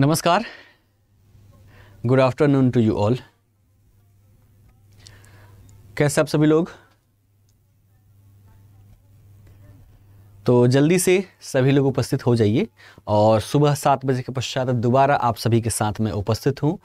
नमस्कार good afternoon to you all कैसे आप सभी लोग तो जल्दी से सभी लोग उपस्थित हो जाइए और सुबह सात बजे के पश्चात दोबारा आप सभी के साथ मैं उपस्थित हूँ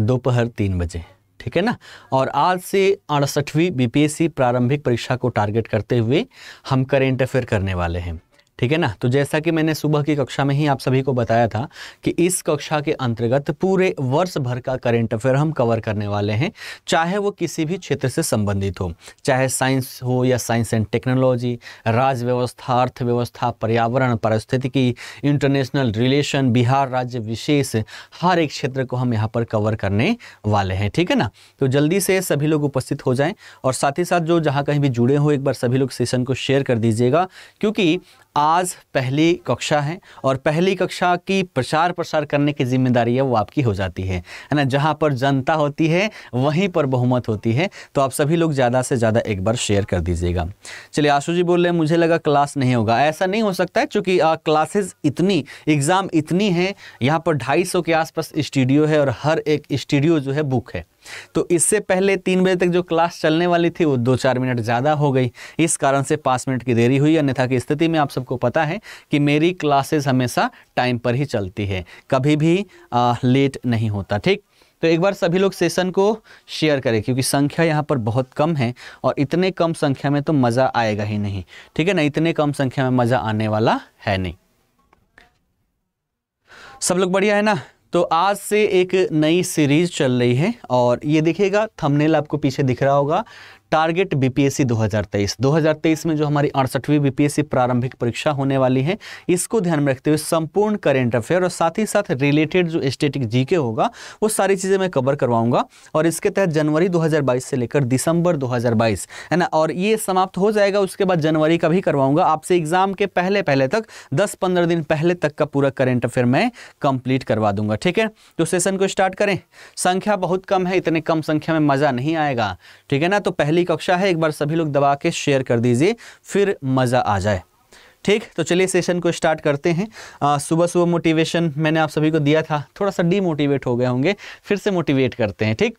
दोपहर तीन बजे ठीक है ना और आज से अड़सठवीं बीपीएससी प्रारंभिक परीक्षा को टारगेट करते हुए हम करेंट अफेयर करने वाले हैं ठीक है ना तो जैसा कि मैंने सुबह की कक्षा में ही आप सभी को बताया था कि इस कक्षा के अंतर्गत पूरे वर्ष भर का करेंट अफेयर हम कवर करने वाले हैं चाहे वो किसी भी क्षेत्र से संबंधित हो चाहे साइंस हो या साइंस एंड टेक्नोलॉजी राजव्यवस्था अर्थव्यवस्था पर्यावरण परिस्थितिकी इंटरनेशनल रिलेशन बिहार राज्य विशेष हर एक क्षेत्र को हम यहाँ पर कवर करने वाले हैं ठीक है ना तो जल्दी से सभी लोग उपस्थित हो जाएँ और साथ ही साथ जो जहाँ कहीं भी जुड़े हों एक बार सभी लोग सेशन को शेयर कर दीजिएगा क्योंकि आज पहली कक्षा है और पहली कक्षा की प्रचार प्रसार करने की जिम्मेदारी है वो आपकी हो जाती है है ना जहाँ पर जनता होती है वहीं पर बहुमत होती है तो आप सभी लोग ज़्यादा से ज़्यादा एक बार शेयर कर दीजिएगा चलिए आशु जी बोल रहे हैं मुझे लगा क्लास नहीं होगा ऐसा नहीं हो सकता है चूँकि क्लासेज इतनी एग्ज़ाम इतनी है यहाँ पर ढाई के आसपास स्टूडियो है और हर एक स्टूडियो जो है बुक है तो इससे पहले तीन बजे तक जो क्लास चलने वाली थी वो दो चार मिनट ज़्यादा हो गई इस कारण से पाँच मिनट की देरी हुई अन्यथा की स्थिति में आप सबको पता है कि मेरी क्लासेस हमेशा टाइम पर ही चलती है कभी भी आ, लेट नहीं होता ठीक तो एक बार सभी लोग सेशन को शेयर करें क्योंकि संख्या यहाँ पर बहुत कम है और इतने कम संख्या में तो मज़ा आएगा ही नहीं ठीक है ना इतने कम संख्या में मज़ा आने वाला है नहीं सब लोग बढ़िया है ना तो आज से एक नई सीरीज चल रही है और ये देखिएगा थंबनेल आपको पीछे दिख रहा होगा टारगेट बीपीएससी 2023 2023 में जो हमारी अड़सठवीं बीपीएससी प्रारंभिक परीक्षा होने वाली है इसको ध्यान में रखते हुए संपूर्ण करेंट अफेयर और साथ ही साथ रिलेटेड जो स्टेटिक जीके होगा वो सारी चीज़ें मैं कवर करवाऊंगा और इसके तहत जनवरी 2022 से लेकर दिसंबर 2022 है ना और ये समाप्त हो जाएगा उसके बाद जनवरी का भी करवाऊंगा आपसे एग्जाम के पहले पहले तक दस पंद्रह दिन पहले तक का पूरा करेंट अफेयर मैं कंप्लीट करवा दूंगा ठीक है तो सेशन को स्टार्ट करें संख्या बहुत कम है इतने कम संख्या में मज़ा नहीं आएगा ठीक है ना तो पहली पहली कक्षा है एक बार सभी लोग दबा के शेयर कर दीजिए फिर मज़ा आ जाए ठीक तो चलिए सेशन को स्टार्ट करते हैं सुबह सुबह मोटिवेशन मैंने आप सभी को दिया था थोड़ा सा डीमोटिवेट हो गए होंगे फिर से मोटिवेट करते हैं ठीक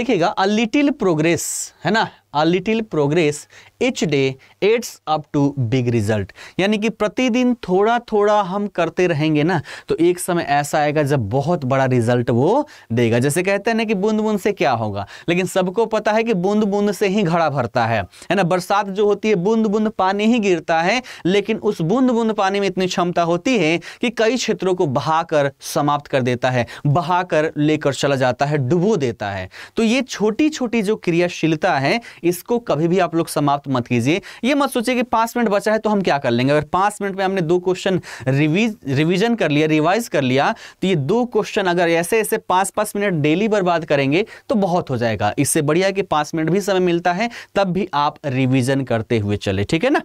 देखिएगा अ लिटिल प्रोग्रेस है ना a little progress each day adds up to big result यानी कि प्रतिदिन थोड़ा थोड़ा हम करते रहेंगे ना तो एक समय ऐसा आएगा जब बहुत बड़ा रिजल्ट वो देगा जैसे कहते हैं ना कि बूंद बूंद से क्या होगा लेकिन सबको पता है कि बूंद बूंद से ही घड़ा भरता है है ना बरसात जो होती है बूंद बूंद पानी ही गिरता है लेकिन उस बूंद बूंद पानी में इतनी क्षमता होती है कि कई क्षेत्रों को बहाकर समाप्त कर देता है बहाकर लेकर चला जाता है डुबो देता है तो ये छोटी छोटी जो क्रियाशीलता है इसको कभी भी आप लोग समाप्त मत कीजिए ये मत सोचिए कि पांच मिनट बचा है तो हम क्या कर लेंगे अगर पांच मिनट में हमने दो क्वेश्चन रिविजन कर लिया रिवाइज कर लिया तो ये दो क्वेश्चन अगर ऐसे ऐसे पांच पांच मिनट डेली बर्बाद करेंगे तो बहुत हो जाएगा इससे बढ़िया कि पांच मिनट भी समय मिलता है तब भी आप रिविजन करते हुए चले ठीक है ना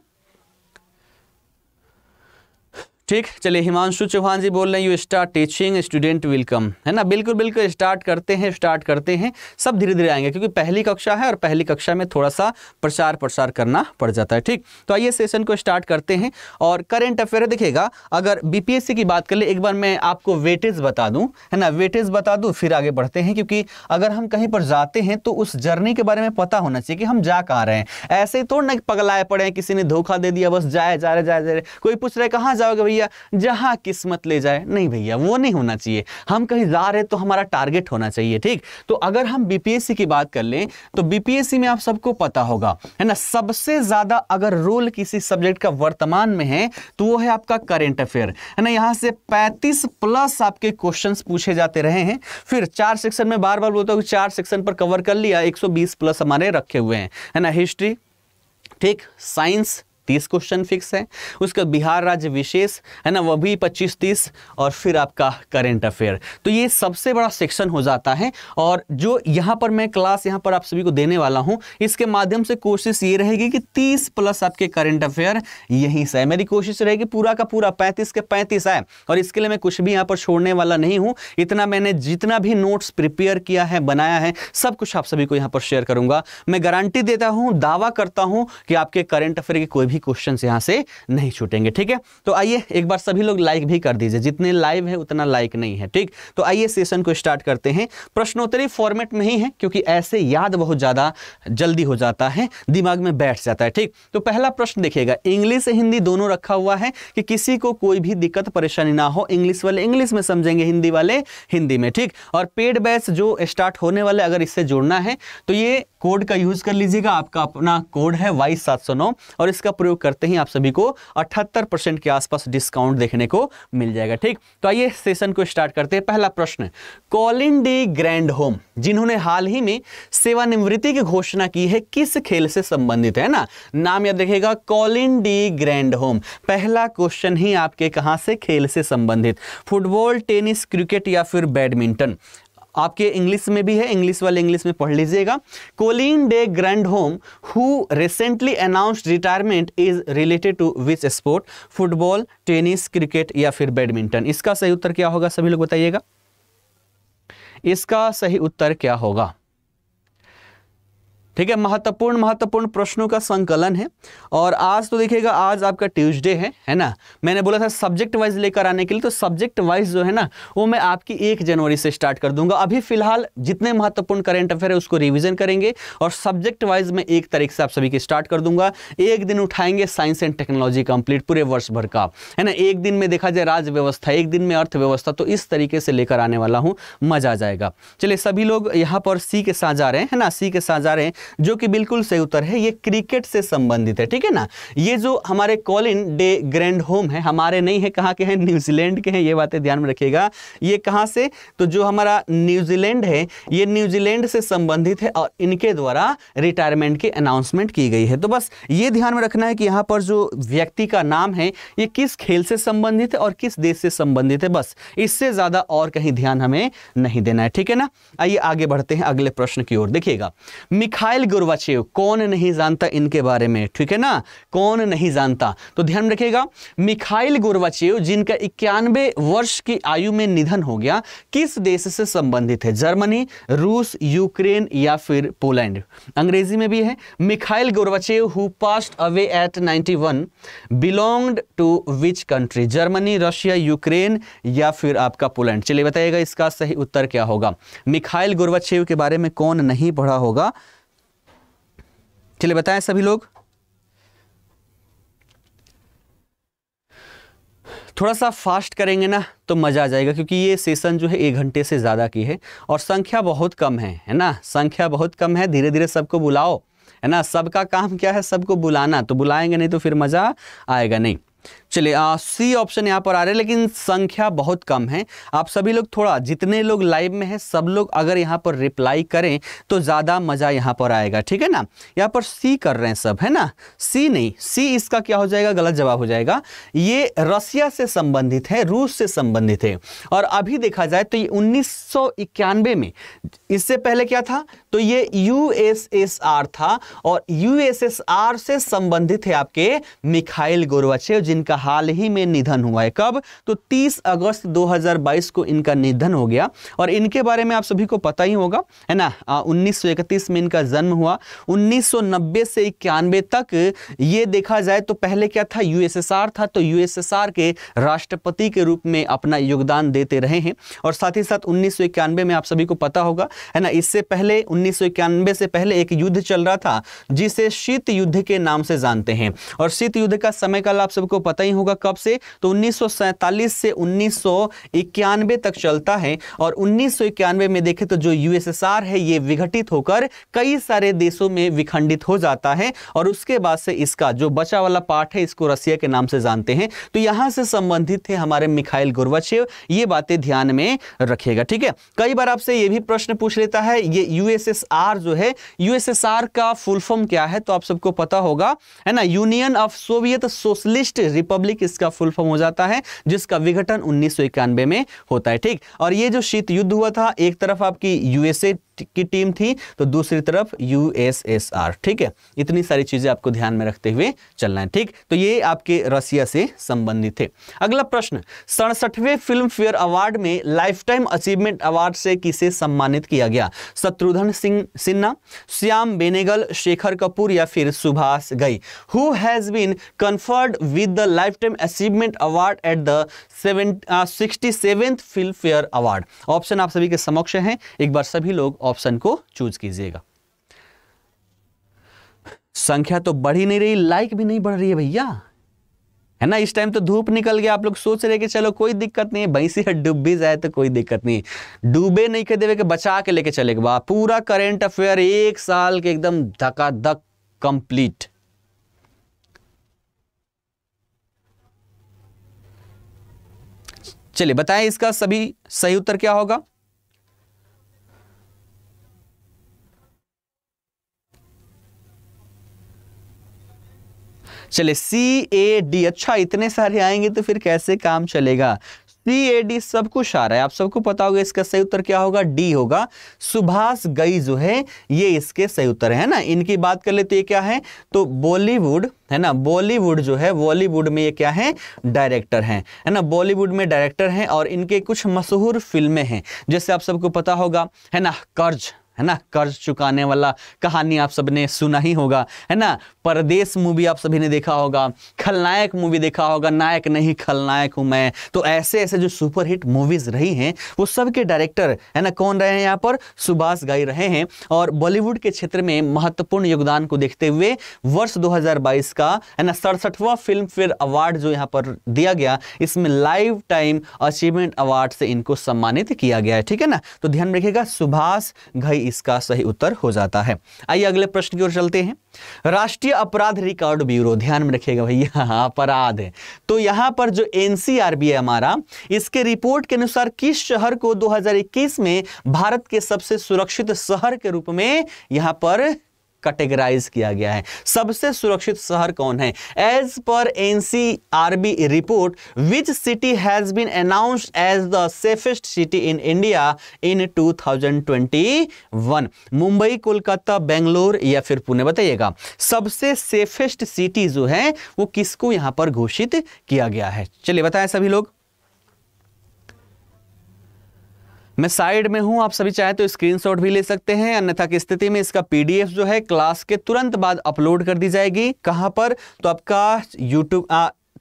ठीक चलिए हिमांशु चौहान जी बोल रहे हैं you start teaching student welcome है ना बिल्कुल बिल्कुल स्टार्ट करते हैं स्टार्ट करते हैं सब धीरे धीरे आएंगे क्योंकि पहली कक्षा है और पहली कक्षा में थोड़ा सा प्रचार प्रसार करना पड़ जाता है ठीक तो आइए सेशन को स्टार्ट करते हैं और करेंट अफेयर देखिएगा अगर बी की बात कर ले एक बार मैं आपको वेटेज बता दूँ है ना वेटेज बता दूँ फिर आगे बढ़ते हैं क्योंकि अगर हम कहीं पर जाते हैं तो उस जर्नी के बारे में पता होना चाहिए कि हम जा कहाँ रहे हैं ऐसे ही थोड़ा ना पगलाए पड़े हैं किसी ने धोखा दे दिया बस जाए जा रहे जाए जा रहे कोई पूछ रहे कहाँ जाओगे भैया जहां किस्मत ले जाए नहीं भैया वो नहीं होना चाहिए हम कहीं जा रहे तो हमारा टारगेट होना चाहिए ठीक तो अगर हम बीपीएससी की बात कर लें तो बीपीएससी में आप सबको पता होगा है ना सबसे ज़्यादा अगर रोल किसी सब्जेक्ट का वर्तमान में है तो वो है आपका करेंट अफेयर है ना यहां से पैंतीस प्लस आपके क्वेश्चन पूछे जाते रहे हैं फिर चार सेक्शन में बार बार बोलता हूँ चार सेक्शन पर कवर कर लिया एक प्लस हमारे रखे हुए हैं है ना हिस्ट्री ठीक साइंस तीस क्वेश्चन फिक्स है उसका बिहार राज्य विशेष है ना वह भी पच्चीस तीस और फिर आपका करेंट अफेयर तो ये सबसे बड़ा सेक्शन हो जाता है और जो यहाँ पर मैं क्लास यहाँ पर आप सभी को देने वाला हूँ इसके माध्यम से कोशिश ये रहेगी कि तीस प्लस आपके करेंट अफेयर यहीं से है मेरी कोशिश रहेगी पूरा का पूरा पैंतीस के पैंतीस आए और इसके लिए मैं कुछ भी यहाँ पर छोड़ने वाला नहीं हूँ इतना मैंने जितना भी नोट्स प्रिपेयर किया है बनाया है सब कुछ आप सभी को यहाँ पर शेयर करूँगा मैं गारंटी देता हूँ दावा करता हूँ कि आपके करेंट अफेयर की कोई भी भी क्वेश्चन यहाँ से नहीं छूटेंगे ठीक है तो आइए एक बार सभी लोग लाइक भी कर दीजिए जितने लाइव है उतना लाइक नहीं है ठीक तो आइए सेशन को स्टार्ट करते हैं प्रश्नोत्तरी फॉर्मेट में ही है क्योंकि ऐसे याद बहुत ज़्यादा जल्दी हो जाता है दिमाग में बैठ जाता है ठीक तो पहला प्रश्न देखिएगा इंग्लिश हिंदी दोनों रखा हुआ है कि किसी को कोई भी दिक्कत परेशानी ना हो इंग्लिश वाले इंग्लिश में समझेंगे हिंदी वाले हिंदी में ठीक और पेड बैच जो स्टार्ट होने वाले अगर इससे जुड़ना है तो ये कोड का यूज़ कर लीजिएगा आपका अपना कोड है वाई सात oh और इसका प्रयोग करते ही आप सभी को अठहत्तर परसेंट के आसपास डिस्काउंट देखने को मिल जाएगा ठीक तो आइए सेशन को स्टार्ट करते हैं पहला प्रश्न कॉलिन डी ग्रैंड होम जिन्होंने हाल ही में सेवानिवृत्ति की घोषणा की है किस खेल से संबंधित है ना नाम याद रखेगा कॉलिन डी ग्रैंड होम पहला क्वेश्चन ही आपके कहाँ से खेल से संबंधित फुटबॉल टेनिस क्रिकेट या फिर बैडमिंटन आपके इंग्लिश में भी है इंग्लिश वाले इंग्लिश में पढ़ लीजिएगा Colin de Grandhomme who recently announced retirement is related to which sport football tennis cricket या फिर बैडमिंटन इसका सही उत्तर क्या होगा सभी लोग बताइएगा इसका सही उत्तर क्या होगा ठीक है महत्वपूर्ण महत्वपूर्ण प्रश्नों का संकलन है और आज तो देखिएगा आज आपका ट्यूसडे है है ना मैंने बोला था सब्जेक्ट वाइज लेकर आने के लिए तो सब्जेक्ट वाइज जो है ना वो मैं आपकी एक जनवरी से स्टार्ट कर दूंगा अभी फिलहाल जितने महत्वपूर्ण करेंट अफेयर है उसको रिविजन करेंगे और सब्जेक्ट वाइज मैं एक तरीके से आप सभी की स्टार्ट कर दूंगा एक दिन उठाएंगे साइंस एंड टेक्नोलॉजी कंप्लीट पूरे वर्ष भर का है ना एक दिन में देखा जाए राज्य व्यवस्था एक दिन में अर्थव्यवस्था तो इस तरीके से लेकर आने वाला हूँ मजा आ जाएगा चलिए सभी लोग यहाँ पर सी के साथ जा रहे हैं ना सी के साथ जा रहे हैं जो कि बिल्कुल सही उत्तर है ये क्रिकेट से संबंधित है ठीक है ना ये जो हमारे कॉलिन डे ग्रैंड होम है हमारे नहीं है कहाँ के हैं न्यूजीलैंड के हैं ये बातें ध्यान में रखिएगा ये कहाँ से तो जो हमारा न्यूजीलैंड है ये न्यूजीलैंड से संबंधित है और इनके द्वारा रिटायरमेंट की अनाउंसमेंट की गई है तो बस ये ध्यान में रखना है कि यहाँ पर जो व्यक्ति का नाम है ये किस खेल से संबंधित है और किस देश से संबंधित है बस इससे ज़्यादा और कहीं ध्यान हमें नहीं देना है ठीक है ना आइए आगे बढ़ते हैं अगले प्रश्न की ओर देखिएगा मिखाई मिसाइल गुरवाचेव कौन नहीं जानता इनके बारे में ठीक है ना कौन नहीं जानता तो ध्यान रखिएगा मिखाइल गुरवाचेव जिनका इक्यानवे वर्ष की आयु में निधन हो गया किस देश से संबंधित है जर्मनी रूस यूक्रेन या फिर पोलैंड अंग्रेजी में भी है Mikhail Gorbachev who passed away at 91 belonged to which country Germany Russia Ukraine या फिर आपका पोलैंड चलिए बताइएगा इसका सही उत्तर क्या होगा मिखाइल गुरवाचेव के बारे में कौन नहीं पढ़ा होगा चलिए बताएं सभी लोग थोड़ा सा फास्ट करेंगे ना तो मज़ा आ जाएगा क्योंकि ये सेशन जो है एक घंटे से ज़्यादा की है और संख्या बहुत कम है है ना संख्या बहुत कम है धीरे धीरे सबको बुलाओ है ना सबका काम क्या है सबको बुलाना तो बुलाएंगे नहीं तो फिर मज़ा आएगा नहीं चलिए सी ऑप्शन यहाँ पर आ रहे हैं लेकिन संख्या बहुत कम है आप सभी लोग थोड़ा जितने लोग लाइव में हैं सब लोग अगर यहाँ पर रिप्लाई करें तो ज़्यादा मज़ा यहाँ पर आएगा ठीक है ना यहाँ पर सी कर रहे हैं सब है ना सी नहीं सी इसका क्या हो जाएगा गलत जवाब हो जाएगा ये रसिया से संबंधित है रूस से संबंधित है और अभी देखा जाए तो ये उन्नीस में इससे पहले क्या था तो ये यू था और यू से संबंधित है आपके मिखाइल गोरवाचे जिनका हाल ही में निधन हुआ है कब तो 30 अगस्त 2022 को इनका निधन हो गया और इनके बारे में आप सभी को पता ही होगा है ना उन्नीस में इनका जन्म हुआ 1990 से इक्यानवे तक ये देखा जाए तो पहले क्या था यूएसएसआर था तो यूएसएसआर के राष्ट्रपति के रूप में अपना योगदान देते रहे हैं और साथ ही साथ उन्नीस में आप सभी को पता होगा है ना इससे पहले उन्नीस से पहले एक युद्ध चल रहा था जिसे शीत युद्ध के नाम से जानते हैं और शीत युद्ध का समय काल आप सबको पता ही नहीं होगा कब से तो उन्नीस से उन्नीस तक चलता है और उन्नीस में देखें तो जो यूएसएसआर है ये विघटित होकर कई सारे देशों में विखंडित हो जाता है और उसके बाद से इसका जो बचा वाला पार्ट है इसको रसिया के नाम से जानते हैं तो यहां से संबंधित थे हमारे मिखाइल गोरवाचेव ये बातें ध्यान में रखेगा ठीक है कई बार आपसे ये भी प्रश्न पूछ लेता है ये यूएसएसआर जो है यूएसएसआर का फुल फॉर्म क्या है तो आप सबको पता होगा है ना union of Soviet socialist republic republic इसका फुल फॉर्म हो जाता है जिसका विघटन उन्नीस में होता है ठीक और ये जो शीत युद्ध हुआ था एक तरफ आपकी यूएसए की टीम थी तो दूसरी तरफ यूएसएसआर ठीक है इतनी सारी चीजें आपको ध्यान में रखते हुए चलना है ठीक तो ये आपके रसिया से संबंधित थे अगला प्रश्न सड़सठवें फिल्म फेयर अवार्ड में लाइफ टाइम अचीवमेंट अवार्ड से किसे सम्मानित किया गया शत्रुघ्न सिंह सिन्हा श्याम बेनेगल शेखर कपूर या फिर Subhash Ghai who has been conferred with the lifetime achievement award at the seven sixty seventh Filmfare award option आप सभी के समक्ष है एक बार सभी लोग ऑप्शन को चूज कीजिएगा संख्या तो बढ़ ही नहीं रही लाइक भी नहीं बढ़ रही है भैया है ना इस टाइम तो धूप निकल गया आप लोग सोच रहे कि चलो कोई दिक्कत नहीं है भैंसी डूब भी जाए तो कोई दिक्कत नहीं डूबे नहीं कह देवे के बचा के लेके चले बा पूरा करेंट अफेयर एक साल के एकदम धकाधक कंप्लीट चलिए बताएं इसका सभी सही उत्तर क्या होगा चले सी ए डी अच्छा इतने सारे आएंगे तो फिर कैसे काम चलेगा सी ए डी सब कुछ आ रहा है आप सबको पता होगा इसका सही उत्तर क्या होगा डी होगा सुभाष गई जो है ये इसके सही उत्तर है ना इनकी बात कर लेते तो ये क्या है तो बॉलीवुड है ना बॉलीवुड जो है बॉलीवुड में ये क्या है डायरेक्टर हैं है ना बॉलीवुड में डायरेक्टर हैं और इनके कुछ मशहूर फिल्में हैं जैसे आप सबको पता होगा है ना कर्ज है ना कर्ज चुकाने वाला कहानी आप सबने सुना ही होगा है ना परदेश मूवी आप सभी ने देखा होगा खलनायक मूवी देखा होगा नायक नहीं खलनायक हूं मैं तो ऐसे ऐसे जो सुपरहिट मूवीज रही हैं वो सबके डायरेक्टर है ना कौन रहे हैं यहाँ पर सुभाष गाई रहे हैं और बॉलीवुड के क्षेत्र में महत्वपूर्ण योगदान को देखते हुए वर्ष दो का है ना सड़सठवा फिल्म फेयर अवार्ड जो यहाँ पर दिया गया इसमें लाइफ टाइम अचीवमेंट अवार्ड से इनको सम्मानित किया गया है ठीक है ना तो ध्यान रखिएगा सुभाष घई इसका सही उत्तर हो जाता है आइए अगले प्रश्न की ओर चलते हैं राष्ट्रीय अपराध रिकॉर्ड ब्यूरो ध्यान में रखिएगा भैया अपराध है तो यहां पर जो एनसीआरबी है हमारा इसके रिपोर्ट के अनुसार किस शहर को 2021 में भारत के सबसे सुरक्षित शहर के रूप में यहां पर कैटेगराइज किया गया है सबसे सुरक्षित शहर कौन है एज पर NCRB report which city has been announce as the safest city in India in 2021 Mumbai Kolkata Bangalore या फिर पुणे बताइएगा सबसे सेफेस्ट सिटी जो है वो किसको यहां पर घोषित किया गया है चलिए बताएं सभी लोग मैं साइड में हूं आप सभी चाहें तो स्क्रीनशॉट भी ले सकते हैं अन्यथा की स्थिति में इसका पीडीएफ जो है क्लास के तुरंत बाद अपलोड कर दी जाएगी कहां पर तो आपका यूट्यूब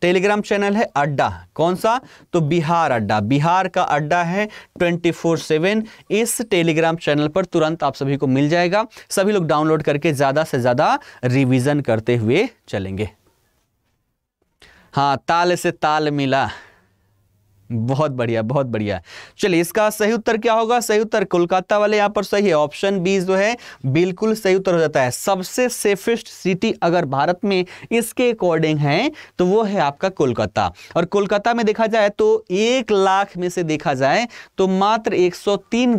टेलीग्राम चैनल है अड्डा कौन सा तो बिहार अड्डा बिहार का अड्डा है 24/7 इस टेलीग्राम चैनल पर तुरंत आप सभी को मिल जाएगा सभी लोग डाउनलोड करके ज़्यादा से ज़्यादा रिविजन करते हुए चलेंगे हाँ ताल से ताल मिला बहुत बढ़िया बहुत बढ़िया चलिए इसका सही उत्तर क्या होगा सही उत्तर कोलकाता वाले यहाँ पर सही है ऑप्शन बी जो है बिल्कुल सही उत्तर हो जाता है सबसे सेफेस्ट सिटी अगर भारत में इसके अकॉर्डिंग है तो वो है आपका कोलकाता और कोलकाता में देखा जाए तो एक लाख में से देखा जाए तो मात्र एक सौ तीन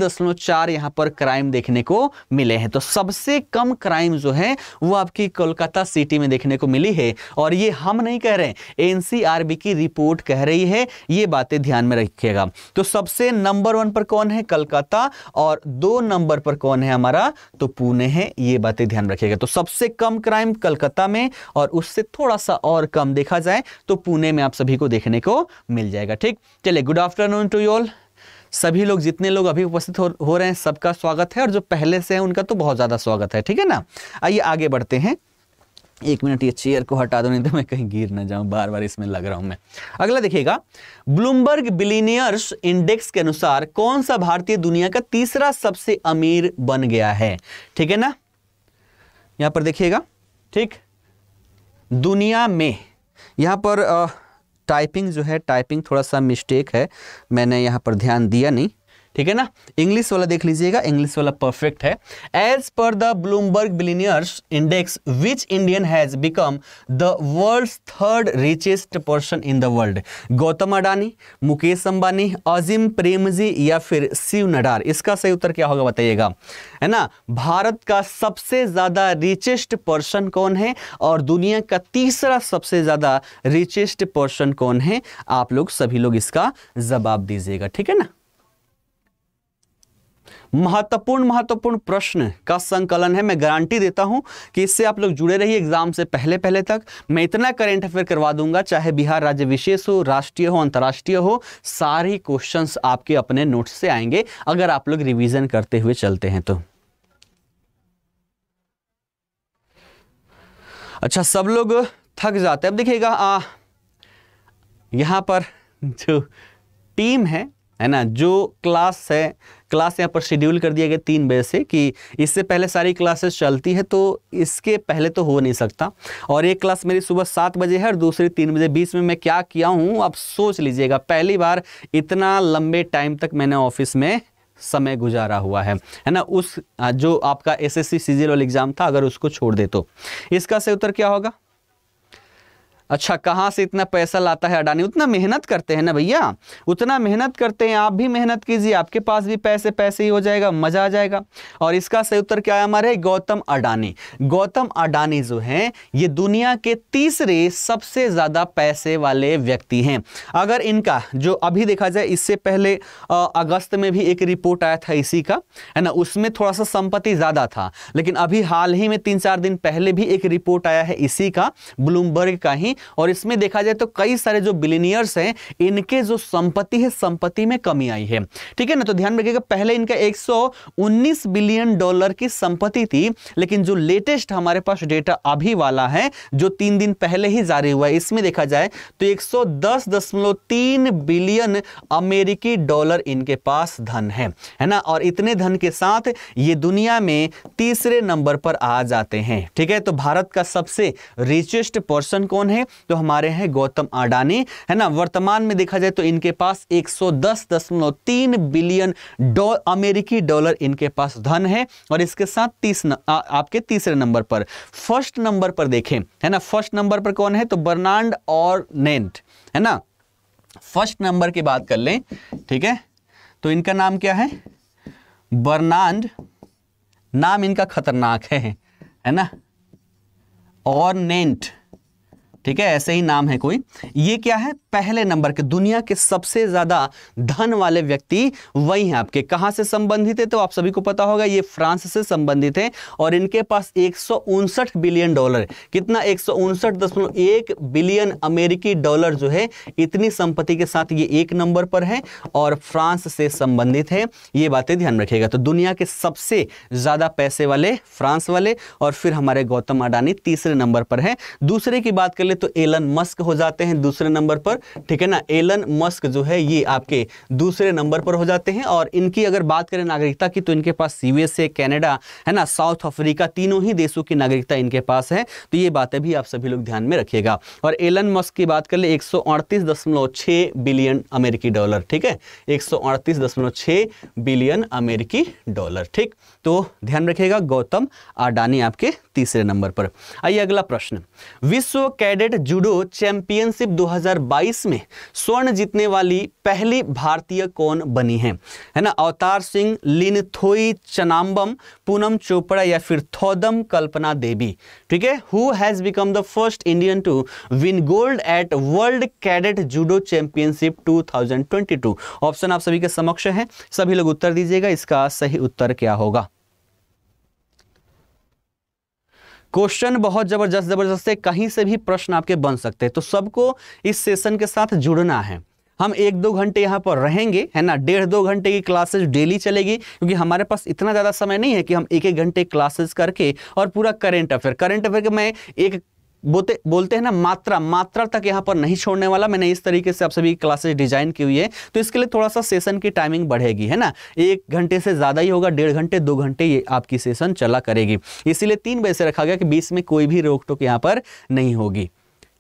चार यहाँ पर क्राइम देखने को मिले हैं तो सबसे कम क्राइम जो है वो आपकी कोलकाता सिटी में देखने को मिली है और ये हम नहीं कह रहे एनसीआरबी की रिपोर्ट कह रही है ये बातें ध्यान में रखिएगा तो सबसे नंबर वन पर कौन है कलकत्ता और दो नंबर पर कौन है हमारा तो पुणे है ये बातें ध्यान रखिएगा तो सबसे कम क्राइम कलकत्ता में और उससे थोड़ा सा और कम देखा जाए तो पुणे में आप सभी को देखने को मिल जाएगा ठीक चलिए good afternoon to you all सभी लोग जितने लोग अभी उपस्थित हो, हो रहे हैं सबका स्वागत है और जो पहले से है उनका तो बहुत ज़्यादा स्वागत है ठीक है ना आइए आगे बढ़ते हैं एक मिनट ये चेयर को हटा दो नहीं तो मैं कहीं गिर ना जाऊं बार बार इसमें लग रहा हूं मैं अगला देखिएगा ब्लूमबर्ग बिलीनियर्स इंडेक्स के अनुसार कौन सा भारतीय दुनिया का तीसरा सबसे अमीर बन गया है ठीक है ना यहां पर देखिएगा ठीक दुनिया में यहां पर आ, टाइपिंग जो है टाइपिंग थोड़ा सा मिस्टेक है मैंने यहां पर ध्यान दिया नहीं ठीक है ना इंग्लिश वाला देख लीजिएगा इंग्लिश वाला परफेक्ट है एज पर the Bloomberg billionaires index which Indian has become the world third richest person in the world Gautam Adani Mukesh Ambani Azim Premji या फिर शिव नडार इसका सही उत्तर क्या होगा बताइएगा है ना भारत का सबसे ज़्यादा रिचेस्ट पर्सन कौन है और दुनिया का तीसरा सबसे ज़्यादा रिचेस्ट पर्सन कौन है आप लोग सभी लोग इसका जवाब दीजिएगा ठीक है ना महत्वपूर्ण महत्वपूर्ण प्रश्न का संकलन है मैं गारंटी देता हूं कि इससे आप लोग जुड़े रहिए एग्जाम से पहले पहले तक मैं इतना करेंट अफेयर करवा दूंगा चाहे बिहार राज्य विशेष हो राष्ट्रीय हो अंतर्राष्ट्रीय हो सारी क्वेश्चन आपके अपने नोट्स से आएंगे अगर आप लोग रिविजन करते हुए चलते हैं तो अच्छा सब लोग थक जाते हैं अब देखिएगा यहाँ पर जो टीम है है ना जो क्लास है क्लास यहाँ पर शेड्यूल कर दिया गया तीन बजे से कि इससे पहले सारी क्लासेस चलती है तो इसके पहले तो हो नहीं सकता और एक क्लास मेरी सुबह सात बजे है और दूसरी तीन बजे बीच में मैं क्या किया हूँ आप सोच लीजिएगा पहली बार इतना लंबे टाइम तक मैंने ऑफिस में समय गुजारा हुआ है है ना उस जो आपका एस एसएससी सीजीएल एग्ज़ाम था अगर उसको छोड़ दे तो इसका से उत्तर क्या होगा अच्छा कहाँ से इतना पैसा लाता है अडानी उतना मेहनत करते हैं ना भैया उतना मेहनत करते हैं आप भी मेहनत कीजिए आपके पास भी पैसे पैसे ही हो जाएगा मज़ा आ जाएगा और इसका सही उत्तर क्या है हमारे गौतम अडानी गौतम अडानी जो हैं ये दुनिया के तीसरे सबसे ज़्यादा पैसे वाले व्यक्ति हैं अगर इनका जो अभी देखा जाए इससे पहले अगस्त में भी एक रिपोर्ट आया था इसी का है ना उसमें थोड़ा सा संपत्ति ज़्यादा था लेकिन अभी हाल ही में तीन चार दिन पहले भी एक रिपोर्ट आया है इसी का ब्लूमबर्ग का ही थी और इसमें देखा जाए तो कई सारे जो बिलीनियर्स हैं इनके जो संपत्ति है संपत्ति में कमी आई है ठीक है ना तो ध्यान रखिएगा पहले इनका 119 बिलियन डॉलर की संपत्ति थी लेकिन जो लेटेस्ट हमारे पास डेटा अभी वाला है जो तीन दिन पहले ही जारी हुआ है इसमें देखा जाए तो एक बिलियन अमेरिकी डॉलर इनके पास धन है है ना और इतने धन के साथ ये दुनिया में तीसरे नंबर पर आ जाते हैं ठीक है तो भारत का सबसे रिचेस्ट पर्सन कौन है हैं तो हमारे हैं गौतम अडानी है ना वर्तमान में देखा जाए तो इनके पास एक बिलियन डॉल अमेरिकी डॉलर इनके पास धन है और इसके साथ तीस न, आ, आपके तीसरे नंबर पर फर्स्ट नंबर पर देखें है ना फर्स्ट नंबर पर कौन है तो बर्नांड और नेंट है ना फर्स्ट नंबर की बात कर लें ठीक है तो इनका नाम क्या है बर्नांड नाम इनका खतरनाक है है ना और नेंट ठीक है ऐसे ही नाम है कोई ये क्या है पहले नंबर के दुनिया के सबसे ज्यादा धन वाले व्यक्ति वही हैं आपके कहां से संबंधित है तो आप सभी को पता होगा ये फ्रांस से संबंधित हैं और इनके पास एक बिलियन डॉलर कितना एक बिलियन अमेरिकी डॉलर जो है इतनी संपत्ति के साथ ये एक नंबर पर है और फ्रांस से संबंधित है ये बातें ध्यान रखिएगा तो दुनिया के सबसे ज्यादा पैसे वाले फ्रांस वाले और फिर हमारे गौतम अडानी तीसरे नंबर पर है दूसरे की बात कर पहले तो एलन मस्क हो जाते हैं दूसरे नंबर पर ठीक है ना एलन मस्क जो है ये आपके दूसरे नंबर पर हो जाते हैं और इनकी अगर बात करें नागरिकता की तो इनके पास यूएसए कैनेडा है ना साउथ अफ्रीका तीनों ही देशों की नागरिकता इनके पास है तो ये बातें भी आप सभी लोग ध्यान में रखिएगा और एलन मस्क की बात कर ले एक बिलियन अमेरिकी डॉलर ठीक है एक बिलियन अमेरिकी डॉलर ठीक तो ध्यान रखिएगा गौतम आडानी आपके तीसरे नंबर पर आइए अगला प्रश्न विश्व कैडेट जूडो चैंपियनशिप 2022 में स्वर्ण जीतने वाली पहली भारतीय कौन बनी है है ना अवतार सिंह लिनथोई चनाम्बम पूनम चोपड़ा या फिर थोदम कल्पना देवी ठीक है who has become the first Indian to win gold at world cadet judo championship two option आप सभी के समक्ष है सभी लोग उत्तर दीजिएगा इसका सही उत्तर क्या होगा क्वेश्चन बहुत ज़बरदस्त ज़बरदस्त है कहीं से भी प्रश्न आपके बन सकते हैं तो सबको इस सेशन के साथ जुड़ना है हम एक दो घंटे यहाँ पर रहेंगे है ना डेढ़ दो घंटे की क्लासेस डेली चलेगी क्योंकि हमारे पास इतना ज़्यादा समय नहीं है कि हम एक एक घंटे क्लासेस करके और पूरा करेंट अफेयर करेंट अफेयर के मैं एक बोते बोलते हैं ना मात्रा मात्रा तक यहाँ पर नहीं छोड़ने वाला मैंने इस तरीके से आप सभी क्लासेस डिजाइन की हुई है तो इसके लिए थोड़ा सा सेशन की टाइमिंग बढ़ेगी है ना एक घंटे से ज़्यादा ही होगा डेढ़ घंटे दो घंटे ये आपकी सेशन चला करेगी इसीलिए तीन बजे से रखा गया कि बीस में कोई भी रोक टोक यहाँ पर नहीं होगी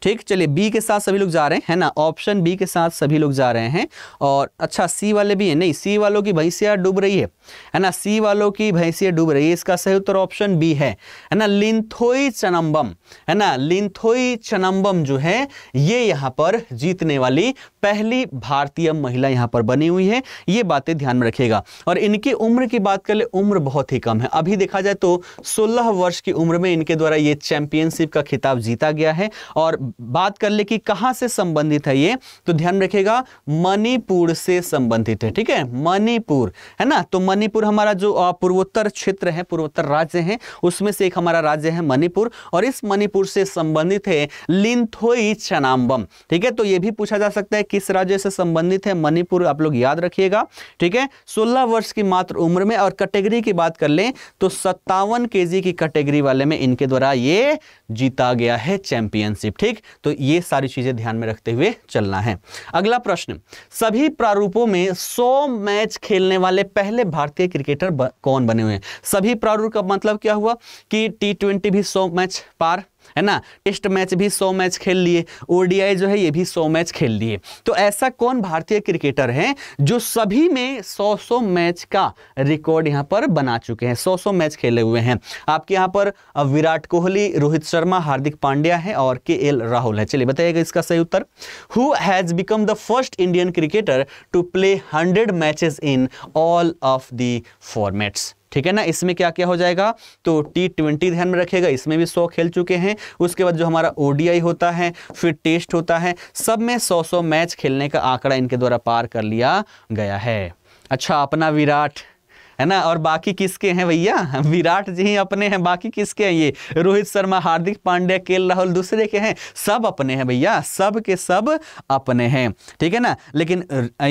ठीक चलिए बी के साथ सभी लोग जा रहे हैं है ना ऑप्शन बी के साथ सभी लोग जा रहे हैं और अच्छा सी वाले भी है नहीं सी वालों की भैंसिया डूब रही है है ना सी वालों की भैंसिया डूब रही है इसका सही उत्तर ऑप्शन बी है है ना लिंथोई चनम्बम है ना लिंथोई चनम्बम जो है ये यहाँ पर जीतने वाली पहली भारतीय महिला यहाँ पर बनी हुई है ये बातें ध्यान में रखिएगा और इनकी उम्र की बात कर ले उम्र बहुत ही कम है अभी देखा जाए तो सोलह वर्ष की उम्र में इनके द्वारा ये चैंपियनशिप का खिताब जीता गया है और बात कर ले कि कहां से संबंधित है ये तो ध्यान रखिएगा मणिपुर से संबंधित है ठीक है मणिपुर है ना तो मणिपुर हमारा जो पूर्वोत्तर क्षेत्र है पूर्वोत्तर राज्य है उसमें से एक हमारा राज्य है मणिपुर और इस मणिपुर से संबंधित है लिंथोई चनाम्बम ठीक है तो ये भी पूछा जा सकता है किस राज्य से संबंधित है मणिपुर आप लोग याद रखिएगा ठीक है सोलह वर्ष की मात्र उम्र में और कैटेगरी की बात कर ले तो सत्तावन के की कैटेगरी वाले में इनके द्वारा ये जीता गया है चैंपियनशिप ठीक तो ये सारी चीज़ें ध्यान में रखते हुए चलना है अगला प्रश्न सभी प्रारूपों में 100 मैच खेलने वाले पहले भारतीय क्रिकेटर कौन बने हुए हैं सभी प्रारूप का मतलब क्या हुआ कि टी भी सौ मैच पार है ना टेस्ट मैच भी सौ मैच खेल लिए ओडीआई जो है ये भी सौ मैच खेल लिए तो ऐसा कौन भारतीय क्रिकेटर हैं जो सभी में सौ सौ मैच का रिकॉर्ड यहाँ पर बना चुके हैं सौ सौ मैच खेले हुए हैं आपके यहाँ पर विराट कोहली रोहित शर्मा हार्दिक पांड्या है और के एल राहुल है चलिए बताइएगा इसका सही उत्तर who has become the first Indian cricketer to play hundred matches in all of the formats ठीक है ना इसमें क्या क्या हो जाएगा तो टी ट्वेंटी ध्यान में रखेगा इसमें भी सौ खेल चुके हैं उसके बाद जो हमारा ओडीआई होता है फिर टेस्ट होता है सब में सौ सौ मैच खेलने का आंकड़ा इनके द्वारा पार कर लिया गया है अच्छा अपना विराट है ना और बाकी किसके हैं भैया विराट जी ही अपने हैं बाकी किसके हैं ये रोहित शर्मा हार्दिक पांड्या के राहुल दूसरे के हैं सब अपने हैं भैया सब के सब अपने हैं ठीक है ना लेकिन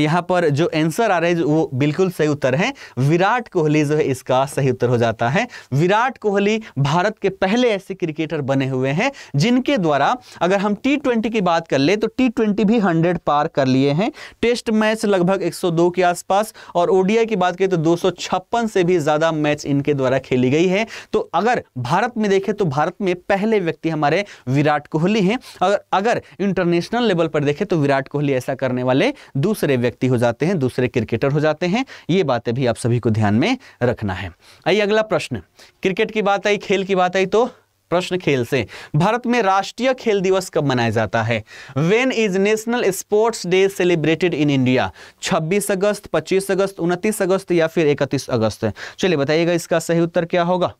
यहाँ पर जो आंसर आ रहे हैं वो बिल्कुल सही उत्तर है विराट कोहली जो है इसका सही उत्तर हो जाता है विराट कोहली भारत के पहले ऐसे क्रिकेटर बने हुए हैं जिनके द्वारा अगर हम टी ट्वेंटी की बात कर ले तो टी ट्वेंटी भी हंड्रेड पार कर लिए हैं टेस्ट मैच लगभग एक के आसपास और ओडिया की बात करें तो दो छप्पन से भी ज्यादा मैच इनके द्वारा खेली गई है तो अगर भारत में देखें तो भारत में पहले व्यक्ति हमारे विराट कोहली हैं और अगर इंटरनेशनल लेवल पर देखें तो विराट कोहली ऐसा करने वाले दूसरे व्यक्ति हो जाते हैं दूसरे क्रिकेटर हो जाते हैं ये बातें भी आप सभी को ध्यान में रखना है आइए अगला प्रश्न क्रिकेट की बात आई खेल की बात आई तो प्रश्न खेल से भारत में राष्ट्रीय खेल दिवस कब मनाया जाता है when is national sports day celebrated in India 26 अगस्त 25 अगस्त 29 अगस्त या फिर 31 अगस्त चलिए बताइएगा इसका सही उत्तर क्या होगा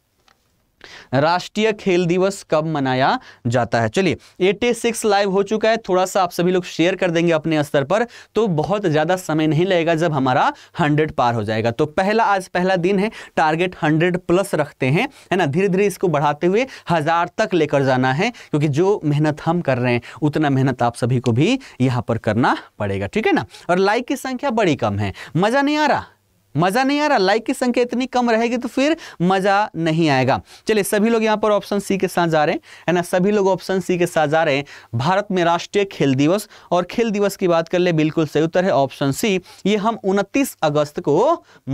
राष्ट्रीय खेल दिवस कब मनाया जाता है चलिए 86 लाइव हो चुका है थोड़ा सा आप सभी लोग शेयर कर देंगे अपने स्तर पर तो बहुत ज़्यादा समय नहीं लगेगा जब हमारा 100 पार हो जाएगा तो पहला आज पहला दिन है टारगेट 100 प्लस रखते हैं है ना धीरे धीरे इसको बढ़ाते हुए हज़ार तक लेकर जाना है क्योंकि जो मेहनत हम कर रहे हैं उतना मेहनत आप सभी को भी यहाँ पर करना पड़ेगा ठीक है ना और लाइक की संख्या बड़ी कम है मज़ा नहीं आ रहा मज़ा नहीं आ रहा लाइक की संख्या इतनी कम रहेगी तो फिर मज़ा नहीं आएगा चलिए सभी लोग यहां पर ऑप्शन सी के साथ जा रहे हैं है ना सभी लोग ऑप्शन सी के साथ जा रहे हैं भारत में राष्ट्रीय खेल दिवस और खेल दिवस की बात कर ले बिल्कुल सही उत्तर है ऑप्शन सी ये हम उनतीस अगस्त को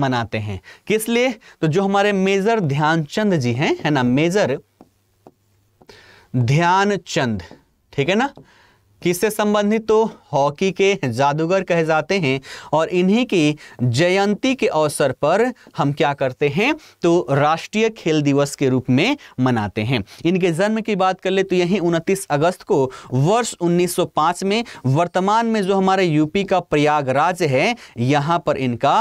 मनाते हैं किस लिए तो जो हमारे मेजर ध्यानचंद जी हैं है ना मेजर ध्यानचंद ठीक है ना किससे संबंधित तो हॉकी के जादूगर कहे जाते हैं और इन्हीं की जयंती के अवसर पर हम क्या करते हैं तो राष्ट्रीय खेल दिवस के रूप में मनाते हैं इनके जन्म की बात कर ले तो यही 29 अगस्त को वर्ष 1905 में वर्तमान में जो हमारे यूपी का प्रयागराज है यहाँ पर इनका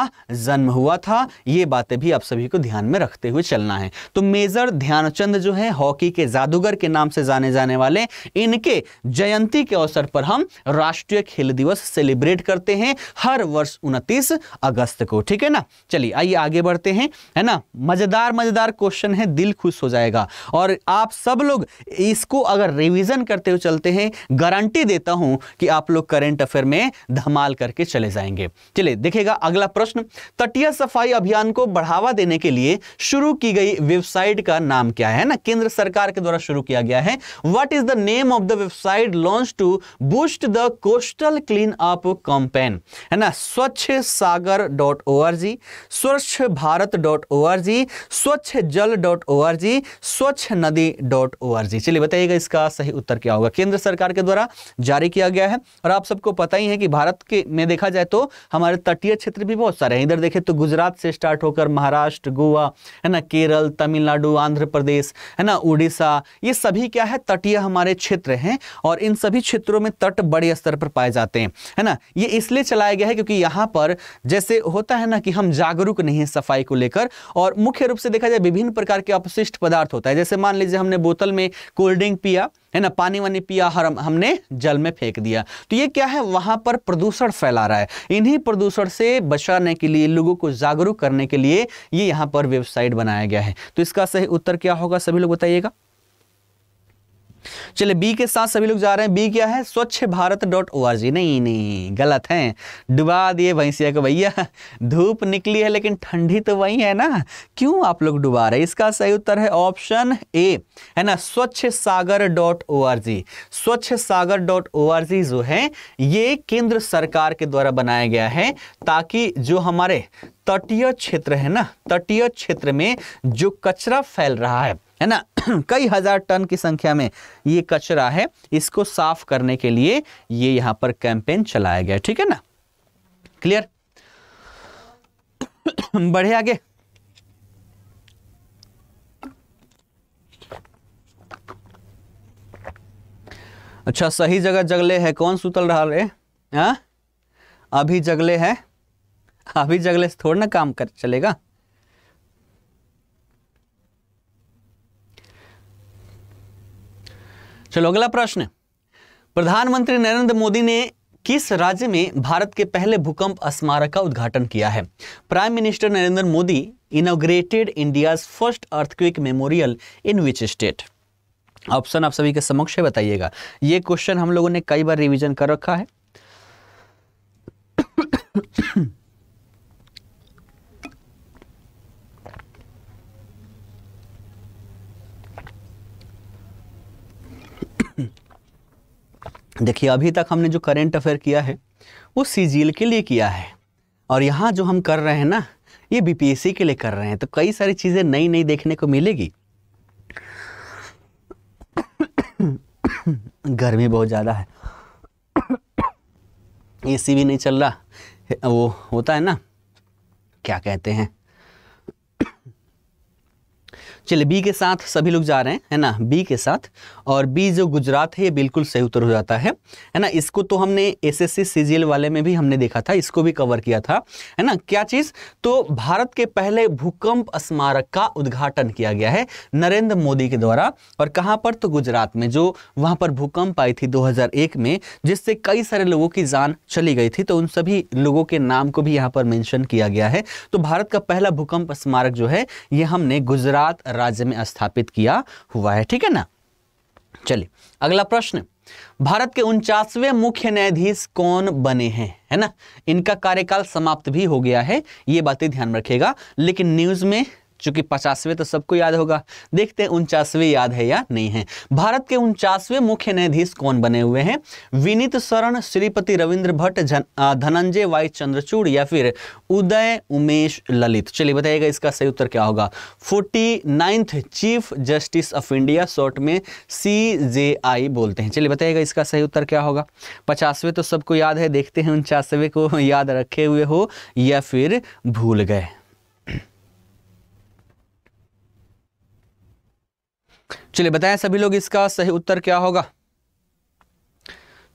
जन्म हुआ था ये बातें भी आप सभी को ध्यान में रखते हुए चलना है तो मेजर ध्यानचंद जो है हॉकी के जादूगर के नाम से जाने जाने वाले इनके जयंती के अवसर पर हम राष्ट्रीय खेल दिवस सेलिब्रेट करते हैं हर वर्ष उनतीस अगस्त को ठीक है ना चलिए आइए आगे बढ़ते हैं है ना मजेदार मजेदार क्वेश्चन है दिल खुश हो जाएगा और आप सब लोग इसको अगर रिविजन करते हुए चलते हैं गारंटी देता हूं कि आप लोग करेंट अफेयर में धमाल करके चले जाएंगे चलिए देखेगा अगला प्रश्न तटीय सफाई अभियान को बढ़ावा देने के लिए शुरू की गई वेबसाइट का नाम क्या है ना केंद्र सरकार के द्वारा शुरू किया गया है what is the name of the website launch to boost the coastal clean up campaign है ना Swachh Sagar dot O R G Swachh Bharat dot O R G Swachh Jal dot O R G स्वच्छ नदी डॉट ओ आर जी चलिए बताइएगा इसका सही उत्तर क्या होगा केंद्र सरकार के द्वारा जारी किया गया है और आप सबको पता ही है कि भारत के में देखा जाए तो हमारे तटीय क्षेत्र भी बहुत सारे हैं इधर देखें तो गुजरात से स्टार्ट होकर महाराष्ट्र गोवा है ना केरल तमिलनाडु आंध्र प्रदेश है ना उड़ीसा ये सभी क्या है तटीय हमारे क्षेत्र हैं और इन सभी क्षेत्र क्षेत्रों में तट बड़े स्तर पर पाए जाते हैं है ना ये इसलिए चलाया गया है क्योंकि यहाँ पर जैसे होता है ना कि हम जागरूक नहीं है सफाई को लेकर और मुख्य रूप से देखा जाए विभिन्न प्रकार के अपशिष्ट पदार्थ होता है जैसे मान लीजिए हमने बोतल में कोल्ड ड्रिंक पिया है ना पानी वानी पिया हर हमने जल में फेंक दिया तो ये क्या है वहां पर प्रदूषण फैला रहा है इन्हीं प्रदूषण से बचाने के लिए लोगों को जागरूक करने के लिए ये यहाँ पर वेबसाइट बनाया गया है तो इसका सही उत्तर क्या होगा सभी लोग बताइएगा चलिए बी के साथ सभी लोग जा रहे हैं बी क्या है Swachh Bharat dot O R G नहीं नहीं गलत है डुबा दिए भैंसिया को भैया धूप निकली है लेकिन ठंडी तो वही है ना क्यों आप लोग डुबा रहे इसका सही उत्तर है ऑप्शन ए है ना Swachh Sagar dot O R G स्वच्छ सागर डॉट ओ आर जी जो है ये केंद्र सरकार के द्वारा बनाया गया है ताकि जो हमारे तटीय क्षेत्र है ना तटीय क्षेत्र में जो कचरा फैल रहा है है ना कई हज़ार टन की संख्या में ये कचरा है इसको साफ करने के लिए ये यहां पर कैंपेन चलाया गया ठीक है ना क्लियर बढ़े आगे अच्छा सही जगह जगले है कौन सुतल रहा है हाँ अभी जगले है अभी जगले से थोड़ा ना काम कर चलेगा चलो अगला प्रश्न प्रधानमंत्री नरेंद्र मोदी ने किस राज्य में भारत के पहले भूकंप स्मारक का उद्घाटन किया है prime minister Narendra Modi inaugurated India first earthquake memorial in which state option आप सभी के समक्ष बताइएगा ये क्वेश्चन हम लोगों ने कई बार रिवीजन कर रखा है देखिए अभी तक हमने जो करेंट अफेयर किया है वो सीजीएल के लिए किया है और यहाँ जो हम कर रहे हैं ना ये बीपीएससी के लिए कर रहे हैं तो कई सारी चीज़ें नई नई देखने को मिलेगी गर्मी बहुत ज़्यादा है एसी भी नहीं चल रहा वो होता है ना क्या कहते हैं चलिए बी के साथ सभी लोग जा रहे हैं है ना बी के साथ और बी जो गुजरात है ये बिल्कुल सही उत्तर हो जाता है है ना इसको तो हमने एसएससी सीजीएल वाले में भी हमने देखा था इसको भी कवर किया था है ना क्या चीज़ तो भारत के पहले भूकंप स्मारक का उद्घाटन किया गया है नरेंद्र मोदी के द्वारा और कहाँ पर तो गुजरात में जो वहाँ पर भूकंप आई थी दो में जिससे कई सारे लोगों की जान चली गई थी तो उन सभी लोगों के नाम को भी यहाँ पर मैंशन किया गया है तो भारत का पहला भूकंप स्मारक जो है ये हमने गुजरात राज्य में स्थापित किया हुआ है ठीक है ना चलिए अगला प्रश्न भारत के उनचासवें मुख्य न्यायाधीश कौन बने हैं है ना इनका कार्यकाल समाप्त भी हो गया है ये बातें ध्यान रखेगा लेकिन न्यूज में चूंकि पचासवें तो सबको याद होगा देखते हैं उनचासवें याद है या नहीं है भारत के उनचासवें मुख्य न्यायाधीश कौन बने हुए हैं विनीत शरण श्रीपति रविंद्र भट्ट धनंजय वाई चंद्रचूड़ या फिर उदय उमेश ललित चलिए बताइएगा इसका सही उत्तर क्या होगा forty ninth chief justice of India short में सी जे आई बोलते हैं चलिए बताइएगा इसका सही उत्तर क्या होगा पचासवें तो सबको याद है देखते हैं उनचासवें को याद रखे हुए हो या फिर भूल गए चलिए बताएं सभी लोग इसका सही उत्तर क्या होगा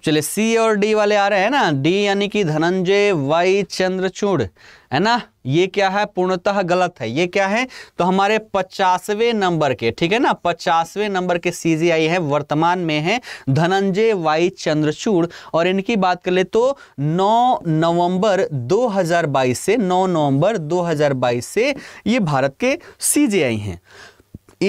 चलिए सी और डी वाले आ रहे हैं ना डी यानी कि धनंजय वाई चंद्रचूड़ है ना ये क्या है पूर्णतः गलत है ये क्या है तो हमारे पचासवें नंबर के ठीक है ना पचासवें नंबर के सीजीआई है वर्तमान में है धनंजय वाई चंद्रचूड़ और इनकी बात कर ले तो 9 नवंबर 2022 से 9 नवंबर 2022 से ये भारत के सीजीआई हैं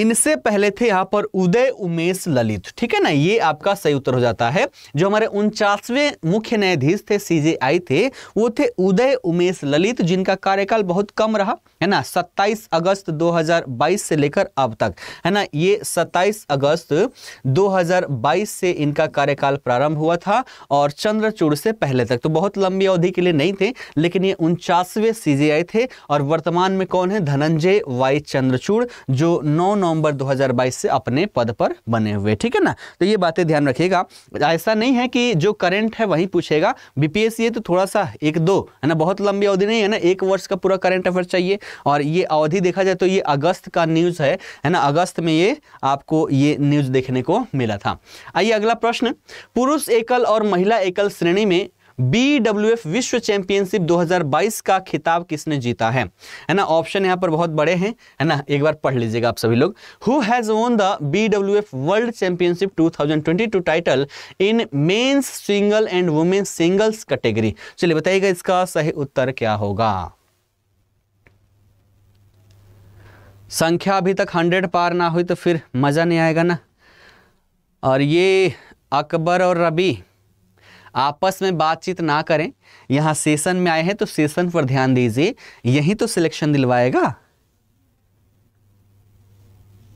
इनसे पहले थे यहाँ पर उदय उमेश ललित ठीक है ना ये आपका सही उत्तर हो जाता है जो हमारे उनचासवें मुख्य न्यायाधीश थे सीजेआई थे वो थे उदय उमेश ललित जिनका कार्यकाल बहुत कम रहा है ना 27 अगस्त 2022 से लेकर अब तक है ना ये 27 अगस्त 2022 से इनका कार्यकाल प्रारंभ हुआ था और चंद्रचूड़ से पहले तक तो बहुत लंबी अवधि के लिए नहीं थे लेकिन ये उनचासवें सीजेआई थे और वर्तमान में कौन है धनंजय वाई चंद्रचूड़ जो नौ नवंबर 2022 से अपने पद पर बने हुए ठीक है ना तो ये बातें ध्यान रखिएगा ऐसा नहीं है कि जो करंट है वही पूछेगा बीपीएससी तो थोड़ा सा एक दो है ना बहुत लंबी अवधि नहीं है ना एक वर्ष का पूरा करंट अफेयर चाहिए और ये अवधि देखा जाए तो ये अगस्त का न्यूज़ है है ना अगस्त में ये आपको ये न्यूज़ देखने को मिला था आइए अगला प्रश्न पुरुष एकल और महिला एकल श्रेणी में बीडब्ल्यूएफ विश्व चैंपियनशिप 2022 का खिताब किसने जीता है है ना ऑप्शन यहां पर बहुत बड़े हैं है ना एक बार पढ़ लीजिएगा आप सभी लोग who has won the BWF world championship 2022 title in men's single and women's singles category चलिए बताइएगा इसका सही उत्तर क्या होगा संख्या अभी तक हंड्रेड पार ना हुई तो फिर मज़ा नहीं आएगा ना और ये अकबर और रबी आपस में बातचीत ना करें यहां सेशन में आए हैं तो सेशन पर ध्यान दीजिए यही तो सिलेक्शन दिलवाएगा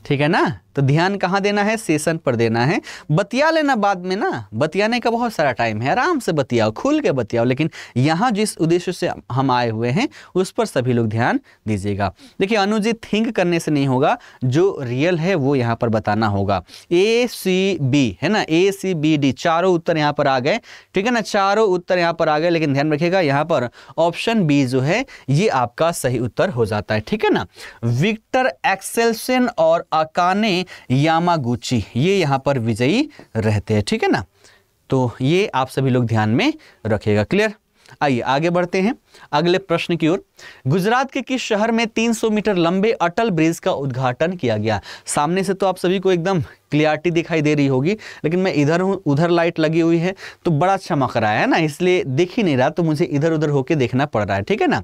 ठीक है ना तो ध्यान कहाँ देना है सेशन पर देना है बतिया लेना बाद में ना बतियाने का बहुत सारा टाइम है आराम से बतियाओ खुल के बतियाओ लेकिन यहाँ जिस उद्देश्य से हम आए हुए हैं उस पर सभी लोग ध्यान दीजिएगा देखिए अनुजी थिंक करने से नहीं होगा जो रियल है वो यहाँ पर बताना होगा ए सी बी है ना ए सी बी डी चारों उत्तर यहाँ पर आ गए ठीक है ना चारों उत्तर यहाँ पर आ गए लेकिन ध्यान रखिएगा यहाँ पर ऑप्शन बी जो है ये आपका सही उत्तर हो जाता है ठीक है ना विक्टर एक्सेलसन और अकाने यामागुची ये यहाँ पर विजयी रहते हैं ठीक है ना तो ये आप सभी लोग ध्यान में रखिएगा क्लियर आइए आगे बढ़ते हैं अगले प्रश्न की ओर गुजरात के किस शहर में 300 मीटर लंबे अटल ब्रिज का उद्घाटन किया गया सामने से तो आप सभी को एकदम क्लियरिटी दिखाई दे रही होगी लेकिन मैं इधर हूँ उधर लाइट लगी हुई है तो बड़ा चमक अच्छा रहा है ना इसलिए दिख ही नहीं रहा तो मुझे इधर उधर होके देखना पड़ रहा है ठीक है ना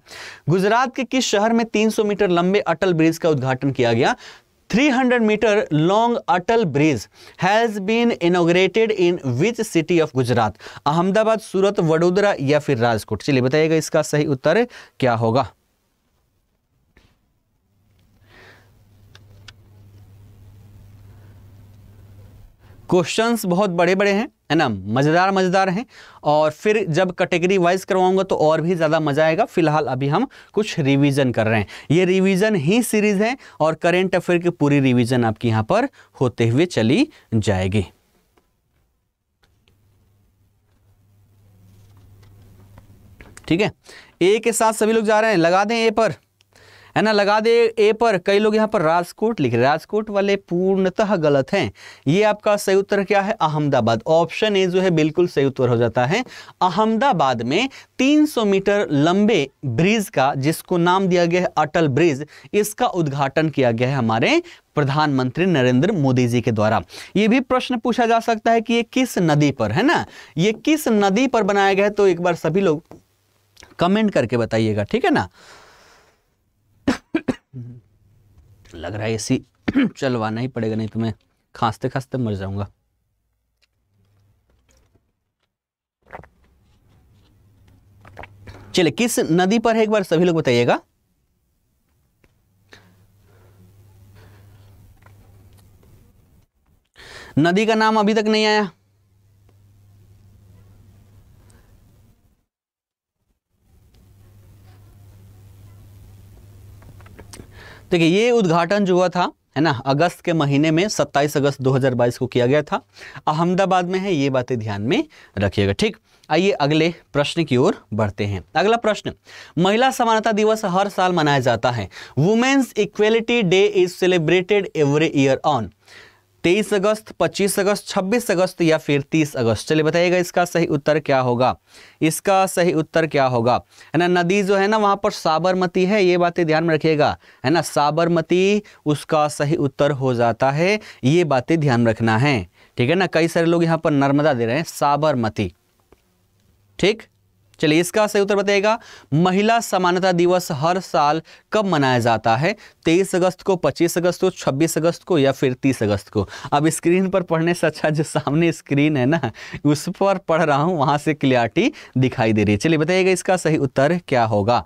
गुजरात के किस शहर में तीन मीटर लंबे अटल ब्रिज का उद्घाटन किया गया 300 meter long Atal Bridge has been inaugurated in which city of Gujarat? Ahmedabad सूरत वडोदरा या फिर राजकोट चलिए बताइएगा इसका सही उत्तर क्या होगा क्वेश्चंस बहुत बड़े बड़े हैं है ना मज़ेदार मज़ेदार हैं और फिर जब कैटेगरी वाइज करवाऊंगा तो और भी ज़्यादा मज़ा आएगा फिलहाल अभी हम कुछ रिवीजन कर रहे हैं ये रिवीजन ही सीरीज़ है और करेंट अफेयर की पूरी रिवीजन आपकी यहां पर होते हुए चली जाएगी ठीक है ए के साथ सभी लोग जा रहे हैं लगा दें ए पर है ना लगा दे ए पर कई लोग यहाँ पर राजकोट लिख रहे राजकोट वाले पूर्णतः गलत हैं ये आपका सही उत्तर क्या है अहमदाबाद ऑप्शन ए जो है बिल्कुल सही उत्तर हो जाता है अहमदाबाद में 300 मीटर लंबे ब्रिज का जिसको नाम दिया गया है अटल ब्रिज इसका उद्घाटन किया गया है हमारे प्रधानमंत्री नरेंद्र मोदी जी के द्वारा ये भी प्रश्न पूछा जा सकता है कि ये किस नदी पर है ना ये किस नदी पर बनाया गया है तो एक बार सभी लोग कमेंट करके बताइएगा ठीक है ना लग रहा है ऐसी चलवाना ही पड़ेगा नहीं तो मैं खांसते खांसते मर जाऊंगा चलिए किस नदी पर है एक बार सभी लोग बताइएगा नदी का नाम अभी तक नहीं आया देखिए ये उद्घाटन जो हुआ था है ना अगस्त के महीने में 27 अगस्त 2022 को किया गया था अहमदाबाद में है ये बातें ध्यान में रखिएगा ठीक आइए अगले प्रश्न की ओर बढ़ते हैं अगला प्रश्न महिला समानता दिवस हर साल मनाया जाता है women's equality day is celebrated every year on तेईस अगस्त पच्चीस अगस्त छब्बीस अगस्त या फिर तीस अगस्त चलिए बताइएगा इसका सही उत्तर क्या होगा इसका सही उत्तर क्या होगा है ना नदी जो है ना वहां पर साबरमती है ये बातें ध्यान में रखिएगा है ना साबरमती उसका सही उत्तर हो जाता है ये बातें ध्यान रखना है ठीक है ना कई सारे लोग यहाँ पर नर्मदा दे रहे हैं साबरमती ठीक चलिए इसका सही उत्तर बताइएगा महिला समानता दिवस हर साल कब मनाया जाता है 23 अगस्त को 25 अगस्त को 26 अगस्त को या फिर 30 अगस्त को अब स्क्रीन पर पढ़ने से अच्छा जो सामने स्क्रीन है ना उस पर पढ़ रहा हूं वहां से क्लियरिटी दिखाई दे रही है चलिए बताइएगा इसका सही उत्तर क्या होगा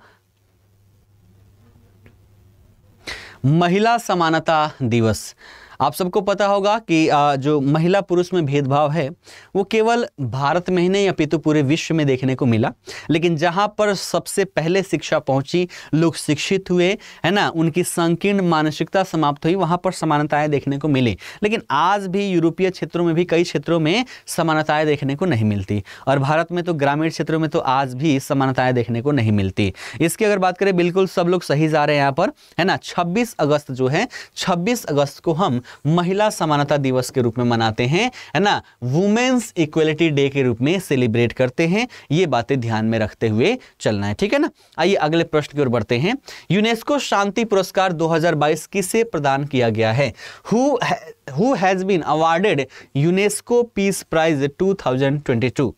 महिला समानता दिवस आप सबको पता होगा कि जो महिला पुरुष में भेदभाव है वो केवल भारत में ही नहीं अपितु तो पूरे विश्व में देखने को मिला लेकिन जहाँ पर सबसे पहले शिक्षा पहुँची लोग शिक्षित हुए है ना उनकी संकीर्ण मानसिकता समाप्त हुई वहाँ पर समानताएँ देखने को मिली लेकिन आज भी यूरोपीय क्षेत्रों में भी कई क्षेत्रों में समानताएँ देखने को नहीं मिलती और भारत में तो ग्रामीण क्षेत्रों में तो आज भी समानताएँ देखने को नहीं मिलती इसकी अगर बात करें बिल्कुल सब लोग सही जा रहे हैं यहाँ पर है ना छब्बीस अगस्त जो है छब्बीस अगस्त को हम महिला समानता दिवस के रूप में मनाते हैं है ना वुमेन्स इक्वलिटी डे के रूप में सेलिब्रेट करते हैं ये बातें ध्यान में रखते हुए चलना है ठीक है ना आइए अगले प्रश्न की ओर बढ़ते हैं यूनेस्को शांति पुरस्कार 2022 किसे प्रदान किया गया है who has been awarded UNESCO peace prize two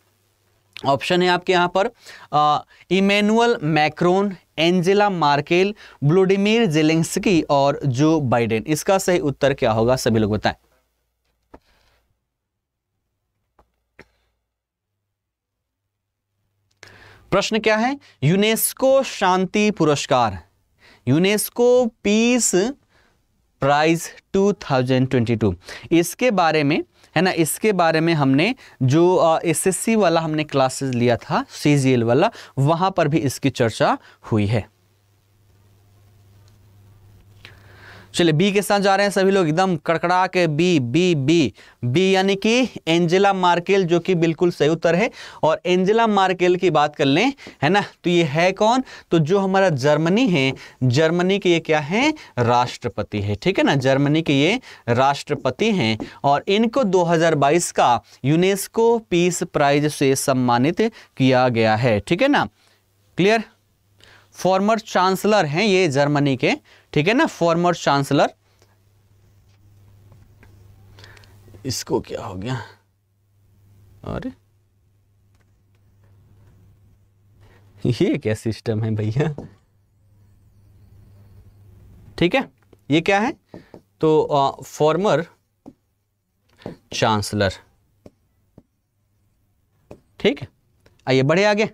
option है आपके यहाँ पर Emmanuel Macron Angela Merkel Volodymyr Zelensky और जो बाइडेन इसका सही उत्तर क्या होगा सभी लोग बताएं प्रश्न क्या है यूनेस्को शांति पुरस्कार यूनेस्को पीस प्राइज 2022 इसके बारे में है ना इसके बारे में हमने जो एसएससी वाला हमने क्लासेस लिया था सीजीएल वाला वहाँ पर भी इसकी चर्चा हुई है चलिए बी के साथ जा रहे हैं सभी लोग एकदम कड़कड़ा के बी बी बी बी यानी कि एंजेला मार्केल जो कि बिल्कुल सही उत्तर है और एंजेला मार्केल की बात कर लें है ना तो ये है कौन तो जो हमारा जर्मनी है जर्मनी के ये क्या है राष्ट्रपति है ठीक है ना जर्मनी के ये राष्ट्रपति हैं और इनको 2022 का यूनेस्को पीस प्राइज से सम्मानित किया गया है ठीक है ना क्लियर फॉर्मर चांसलर हैं ये जर्मनी के ठीक है ना फॉर्मर चांसलर इसको क्या हो गया और ये क्या सिस्टम है भैया ठीक है ये क्या है तो फॉर्मर चांसलर ठीक है आइए बढ़े आगे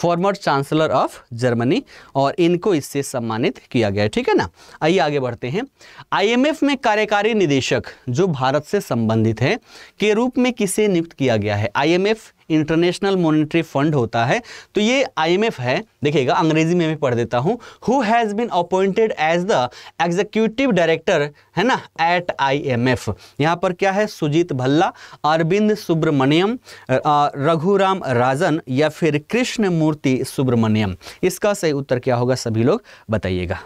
फॉर्मर चांसलर ऑफ जर्मनी और इनको इससे सम्मानित किया गया ठीक है ना आइए आगे बढ़ते हैं आईएमएफ में कार्यकारी निदेशक जो भारत से संबंधित है के रूप में किसे नियुक्त किया गया है आईएमएफ इंटरनेशनल मॉनेटरी फंड होता है तो ये आईएमएफ है देखिएगा अंग्रेजी में मैं पढ़ देता हूँ who has been appointed as the executive director है ना एट आईएमएफ यहाँ पर क्या है सुजीत भल्ला अरविंद सुब्रमण्यम रघुराम राजन या फिर कृष्ण मूर्ति सुब्रमण्यम इसका सही उत्तर क्या होगा सभी लोग बताइएगा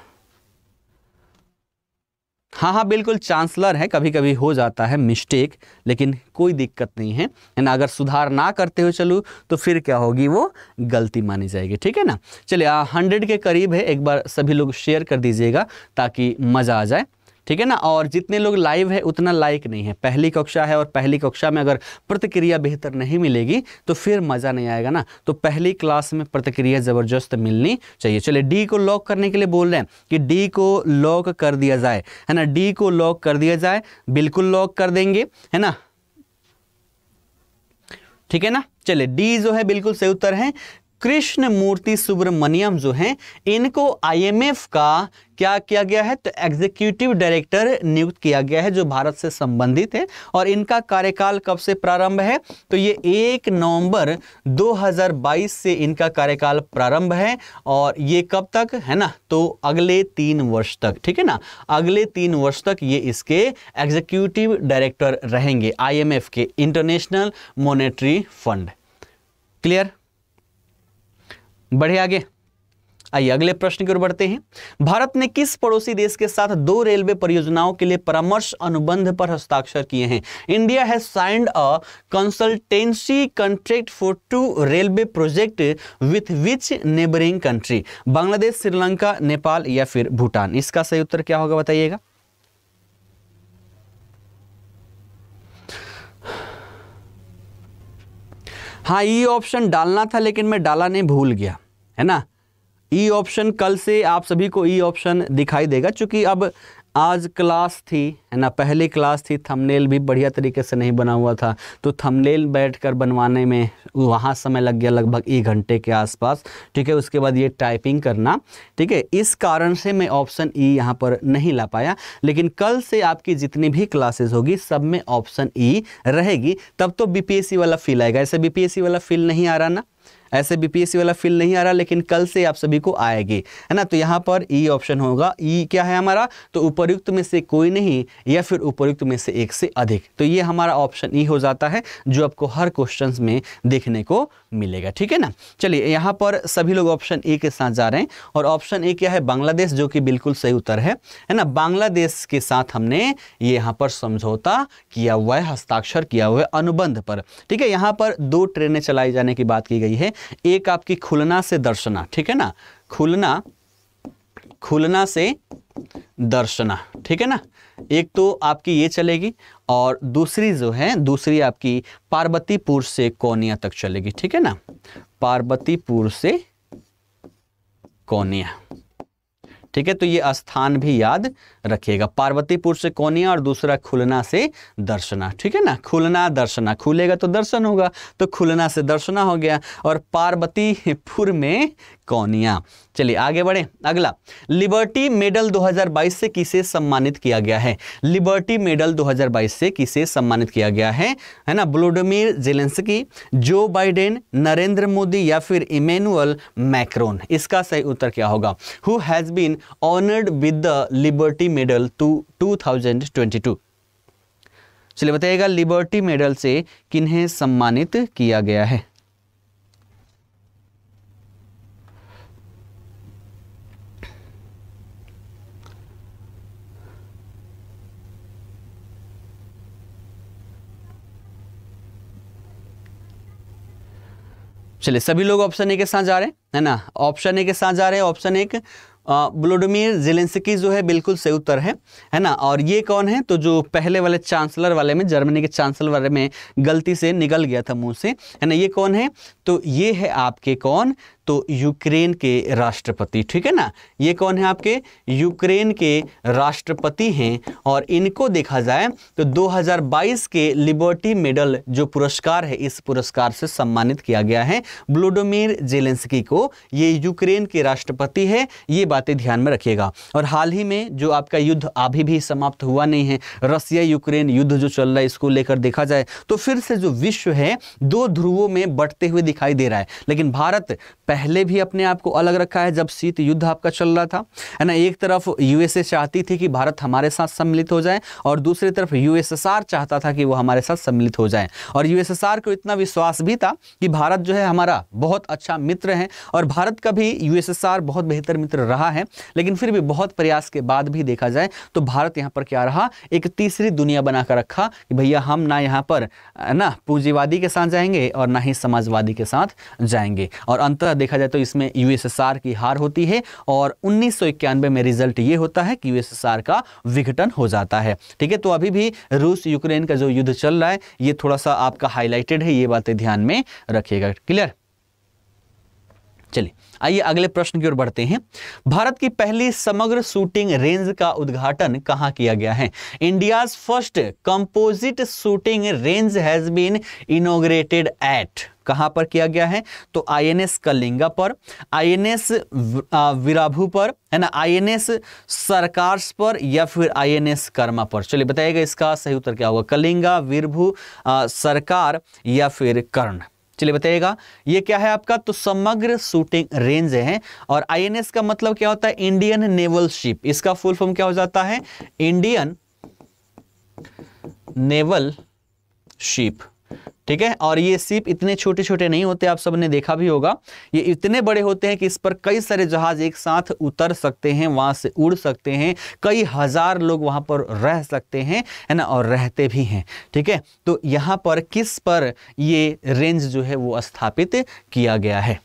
हाँ हाँ बिल्कुल चांसलर है कभी कभी हो जाता है मिस्टेक लेकिन कोई दिक्कत नहीं है ना अगर सुधार ना करते हो चलो तो फिर क्या होगी वो गलती मानी जाएगी ठीक है ना चलिए हंड्रेड के करीब है एक बार सभी लोग शेयर कर दीजिएगा ताकि मज़ा आ जाए ठीक है ना और जितने लोग लाइव है उतना लाइक नहीं है पहली कक्षा है और पहली कक्षा में अगर प्रतिक्रिया बेहतर नहीं मिलेगी तो फिर मज़ा नहीं आएगा ना तो पहली क्लास में प्रतिक्रिया ज़बरदस्त मिलनी चाहिए चलिए डी को लॉक करने के लिए बोल रहे हैं कि डी को लॉक कर दिया जाए है ना डी को लॉक कर दिया जाए बिल्कुल लॉक कर देंगे है ना ठीक है ना चलिए डी जो है बिल्कुल सही उत्तर है कृष्ण मूर्ति सुब्रमण्यम जो हैं इनको आईएमएफ का क्या किया गया है तो एग्जीक्यूटिव डायरेक्टर नियुक्त किया गया है जो भारत से संबंधित है और इनका कार्यकाल कब से प्रारंभ है तो ये एक नवंबर 2022 से इनका कार्यकाल प्रारंभ है और ये कब तक है ना तो अगले तीन वर्ष तक ठीक है ना अगले तीन वर्ष तक ये इसके एग्जीक्यूटिव डायरेक्टर रहेंगे आई के इंटरनेशनल मोनिट्री फंड क्लियर बढ़े आगे आइए अगले प्रश्न की ओर बढ़ते हैं भारत ने किस पड़ोसी देश के साथ दो रेलवे परियोजनाओं के लिए परामर्श अनुबंध पर हस्ताक्षर किए हैं India has signed a consultancy contract for two railway project with which neighbouring country Bangladesh Sri Lanka Nepal या फिर भूटान इसका सही उत्तर क्या होगा बताइएगा हाँ ई e ऑप्शन डालना था लेकिन मैं डाला नहीं भूल गया है ना ई e ऑप्शन कल से आप सभी को ई e ऑप्शन दिखाई देगा क्योंकि अब आज क्लास थी है ना पहली क्लास थी थंबनेल भी बढ़िया तरीके से नहीं बना हुआ था तो थंबनेल बैठकर बनवाने में वहाँ समय लग गया लगभग एक घंटे के आसपास ठीक है उसके बाद ये टाइपिंग करना ठीक है इस कारण से मैं ऑप्शन ई e यहाँ पर नहीं ला पाया लेकिन कल से आपकी जितनी भी क्लासेस होगी सब में ऑप्शन ई e रहेगी तब तो बी वाला फील आएगा ऐसे बी वाला फील नहीं आ रहा ना ऐसे बीपीएससी वाला फिल नहीं आ रहा लेकिन कल से आप सभी को आएगी है ना तो यहाँ पर ई e ऑप्शन होगा ई e क्या है हमारा तो उपरुक्त में से कोई नहीं या फिर उपयुक्त में से एक से अधिक तो ये हमारा ऑप्शन ई e हो जाता है जो आपको हर क्वेश्चन में देखने को मिलेगा ठीक है ना चलिए यहाँ पर सभी लोग ऑप्शन ए के साथ जा रहे हैं और ऑप्शन ए क्या है बांग्लादेश जो कि बिल्कुल सही उत्तर है है ना बांग्लादेश के साथ हमने ये यहाँ पर समझौता किया हुआ है हस्ताक्षर किया हुआ है अनुबंध पर ठीक है यहाँ पर दो ट्रेनें चलाई जाने की बात की गई है एक आपकी खुलना से दर्शना ठीक है ना खुलना खुलना से दर्शना ठीक है ना एक तो आपकी ये चलेगी और दूसरी जो है दूसरी आपकी पार्वतीपुर से कोनिया तक चलेगी ठीक है ना पार्वतीपुर से कोनिया ठीक है तो ये स्थान भी याद रखिएगा पार्वतीपुर से कोनिया और दूसरा खुलना से दर्शना ठीक है ना खुलना दर्शना खुलेगा तो दर्शन होगा तो खुलना से दर्शना हो गया और पार्वतीपुर में कौनिया चलिए आगे बढ़े अगला लिबर्टी मेडल 2022 से किसे सम्मानित किया गया है लिबर्टी मेडल 2022 से किसे सम्मानित किया गया है है ना Volodymyr Zelensky Joe Biden Narendra Modi या फिर इमेनुअल मैक्रोन इसका सही उत्तर क्या होगा who has been honoured with the liberty medal two two चलिए बताइएगा लिबर्टी मेडल से किन्हें सम्मानित किया गया है चलिए सभी लोग ऑप्शन ए के साथ जा रहे हैं है ना ऑप्शन ए के साथ जा रहे हैं ऑप्शन एक ब्लोडोमिर जेलेंसकी जो है बिल्कुल सही उत्तर है है ना और ये कौन है तो जो पहले वाले चांसलर वाले में जर्मनी के चांसलर वाले में गलती से निकल गया था मुंह से है ना ये कौन है तो ये है आपके कौन तो यूक्रेन के राष्ट्रपति ठीक है ना ये कौन है आपके यूक्रेन के राष्ट्रपति हैं और इनको देखा जाए तो 2022 के लिबर्टी मेडल जो पुरस्कार है इस पुरस्कार से सम्मानित किया गया है ब्लोडोमिर जेलेंस्की को ये यूक्रेन के राष्ट्रपति है ये बातें ध्यान में रखिएगा और हाल ही में जो आपका युद्ध अभी भी समाप्त हुआ नहीं है रसिया यूक्रेन युद्ध जो चल रहा है इसको लेकर देखा जाए तो फिर से जो विश्व है दो ध्रुवों में बढ़ते हुए दिखाई दे रहा है लेकिन भारत पहले भी अपने आप को अलग रखा है जब शीत युद्ध आपका चल रहा था है ना एक तरफ यूएसए चाहती थी कि भारत हमारे साथ सम्मिलित हो जाए और दूसरी तरफ यूएसएसआर चाहता था कि वो हमारे साथ सम्मिलित हो जाए और यूएसएसआर को इतना विश्वास भी था कि भारत जो है हमारा बहुत अच्छा मित्र है और भारत का भी यूएसएसआर बहुत बेहतर मित्र रहा है लेकिन फिर भी बहुत प्रयास के बाद भी देखा जाए तो भारत यहाँ पर क्या रहा एक तीसरी दुनिया बनाकर रखा कि भैया हम ना यहाँ पर ना पूंजीवादी के साथ जाएंगे और ना ही समाजवादी के साथ जाएंगे और अंतर देखा जाए तो इसमें यूएसएसआर की हार होती है और उन्नीस में रिजल्ट ये होता है कि यूएसएसआर का विघटन हो जाता है ठीक है तो अभी भी रूस यूक्रेन का जो युद्ध चल रहा है ये थोड़ा सा आपका हाईलाइटेड है ये बातें ध्यान में रखिएगा क्लियर चलिए आइए अगले प्रश्न की ओर बढ़ते हैं भारत की पहली समग्र शूटिंग रेंज का उद्घाटन कहाँ किया गया है India first composite shooting range has been inaugurated at कहां पर किया गया है तो आईएनएस कलिंगा पर आईएनएस विराभू पर है ना आईएनएस सरकार्स पर या फिर आईएनएस कर्मा पर चलिए बताइएगा इसका सही उत्तर क्या होगा कलिंगा वीरभू सरकार या फिर कर्ण चलिए बताइएगा ये क्या है आपका तो समग्र शूटिंग रेंज है और आईएनएस का मतलब क्या होता है इंडियन नेवल शिप इसका फुल फॉर्म क्या हो जाता है इंडियन नेवल शिप ठीक है और ये सीप इतने छोटे छोटे नहीं होते आप सबने देखा भी होगा ये इतने बड़े होते हैं कि इस पर कई सारे जहाज एक साथ उतर सकते हैं वहाँ से उड़ सकते हैं कई हज़ार लोग वहाँ पर रह सकते हैं है ना और रहते भी हैं ठीक है तो यहाँ पर किस पर ये रेंज जो है वो स्थापित किया गया है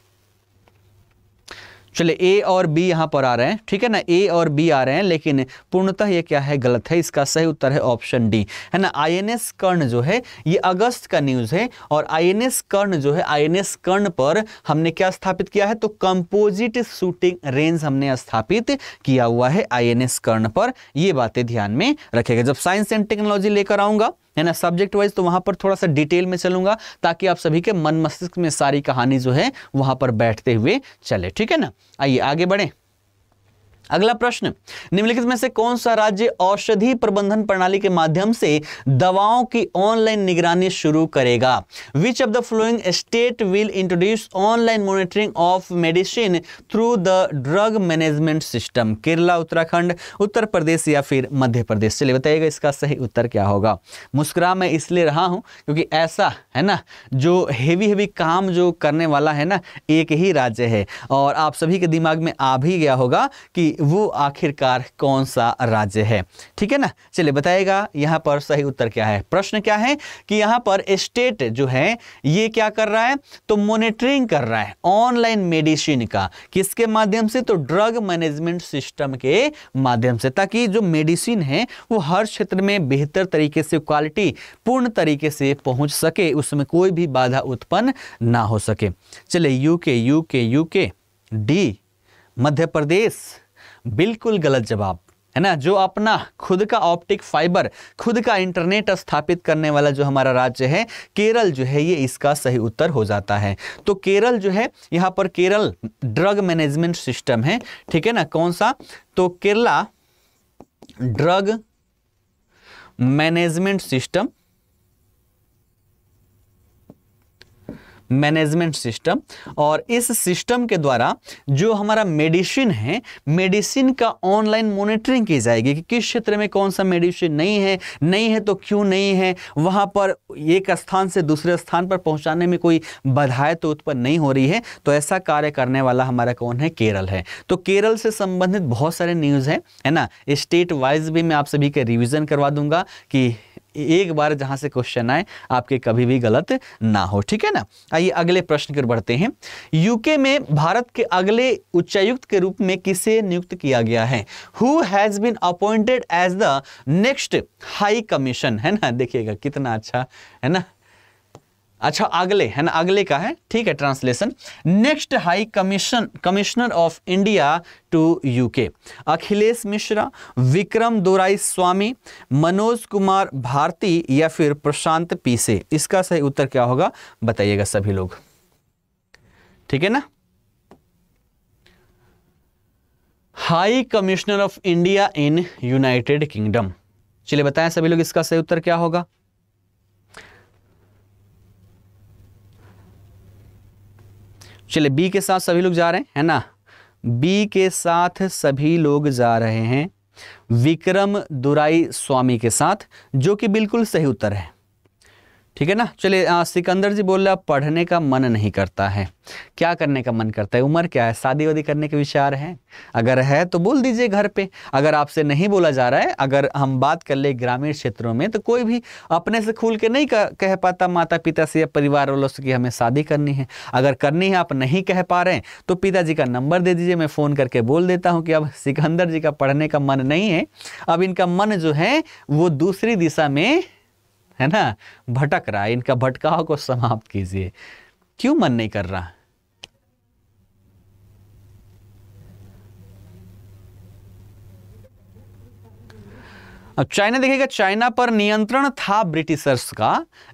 चलिए ए और बी यहाँ पर आ रहे हैं ठीक है ना ए और बी आ रहे हैं लेकिन पूर्णतः ये क्या है गलत है इसका सही उत्तर है ऑप्शन डी है ना आईएनएस कर्ण जो है ये अगस्त का न्यूज़ है और आईएनएस कर्ण जो है आईएनएस कर्ण पर हमने क्या स्थापित किया है तो कंपोजिट शूटिंग रेंज हमने स्थापित किया हुआ है आई कर्ण पर ये बातें ध्यान में रखेगा जब साइंस एंड टेक्नोलॉजी लेकर आऊंगा है ना सब्जेक्ट वाइज तो वहां पर थोड़ा सा डिटेल में चलूंगा ताकि आप सभी के मन मस्तिष्क में सारी कहानी जो है वहां पर बैठते हुए चले ठीक है ना आइए आगे बढ़े अगला प्रश्न निम्नलिखित में से कौन सा राज्य औषधि प्रबंधन प्रणाली के माध्यम से दवाओं की ऑनलाइन निगरानी शुरू करेगा which of the following state will introduce online monitoring of medicine through the drug management system Kerala Uttarakhand Uttar Pradesh या फिर मध्य प्रदेश चलिए बताइएगा इसका सही उत्तर क्या होगा मुस्कुरा मैं इसलिए रहा हूँ क्योंकि ऐसा है ना जो हेवी हेवी काम जो करने वाला है ना एक ही राज्य है और आप सभी के दिमाग में आ भी गया होगा कि वो आखिरकार कौन सा राज्य है ठीक है ना चलिए बताइएगा यहाँ पर सही उत्तर क्या है प्रश्न क्या है कि यहाँ पर स्टेट जो है ये क्या कर रहा है तो मोनिटरिंग कर रहा है ऑनलाइन मेडिसिन का किसके माध्यम से तो ड्रग मैनेजमेंट सिस्टम के माध्यम से ताकि जो मेडिसिन है वो हर क्षेत्र में बेहतर तरीके से क्वालिटी पूर्ण तरीके से पहुंच सके उसमें कोई भी बाधा उत्पन्न ना हो सके चले UK UK UK D Madhya Pradesh बिल्कुल गलत जवाब है ना जो अपना खुद का ऑप्टिक फाइबर खुद का इंटरनेट स्थापित करने वाला जो हमारा राज्य है केरल जो है ये इसका सही उत्तर हो जाता है तो केरल जो है यहाँ पर केरल ड्रग मैनेजमेंट सिस्टम है ठीक है ना कौन सा तो Kerala drug management system management system और इस सिस्टम के द्वारा जो हमारा मेडिसिन है मेडिसिन का ऑनलाइन मॉनिटरिंग की जाएगी कि किस क्षेत्र में कौन सा मेडिसिन नहीं है नहीं है तो क्यों नहीं है वहाँ पर एक स्थान से दूसरे स्थान पर पहुँचाने में कोई बाधाएँ तो उत्पन्न नहीं हो रही है तो ऐसा कार्य करने वाला हमारा कौन है केरल है तो केरल से संबंधित बहुत सारे न्यूज़ हैं है ना स्टेट वाइज भी मैं आप सभी के रिविज़न करवा दूंगा कि एक बार जहां से क्वेश्चन आए आपके कभी भी गलत ना हो ठीक है ना आइए अगले प्रश्न की बढ़ते हैं यूके में भारत के अगले उच्चायुक्त के रूप में किसे नियुक्त किया गया है who has been appointed as the next high commission है ना देखिएगा कितना अच्छा है ना अच्छा अगले है ना अगले का है ठीक है translation next high commission commissioner of India to UK Akhilesh Mishra Vikram Doraiswami Manoj Kumar Bharti या फिर प्रशांत पीसे इसका सही उत्तर क्या होगा बताइएगा सभी लोग ठीक है ना high commissioner of India in United Kingdom चलिए बताएं सभी लोग इसका सही उत्तर क्या होगा चलिए बी के साथ सभी लोग जा रहे हैं है ना बी के साथ सभी लोग जा रहे हैं विक्रम दुराई स्वामी के साथ जो कि बिल्कुल सही उत्तर है ठीक है ना चलिए सिकंदर जी बोल रहे आप पढ़ने का मन नहीं करता है क्या करने का मन करता है उम्र क्या है शादी वादी करने के विचार हैं अगर है तो बोल दीजिए घर पे अगर आपसे नहीं बोला जा रहा है अगर हम बात कर ले ग्रामीण क्षेत्रों में तो कोई भी अपने से खुल के नहीं कह पाता माता पिता से या परिवार वालों से कि हमें शादी करनी है अगर करनी है आप नहीं कह पा रहे हैं तो पिताजी का नंबर दे दीजिए मैं फ़ोन करके बोल देता हूँ कि अब सिकंदर जी का पढ़ने का मन नहीं है अब इनका मन जो है वो दूसरी दिशा में है ना भटक रहा है इनका भटकाव को समाप्त कीजिए क्यों मन नहीं कर रहा अब चाइना देखिएगा चाइना पर नियंत्रण था ब्रिटिशर्स का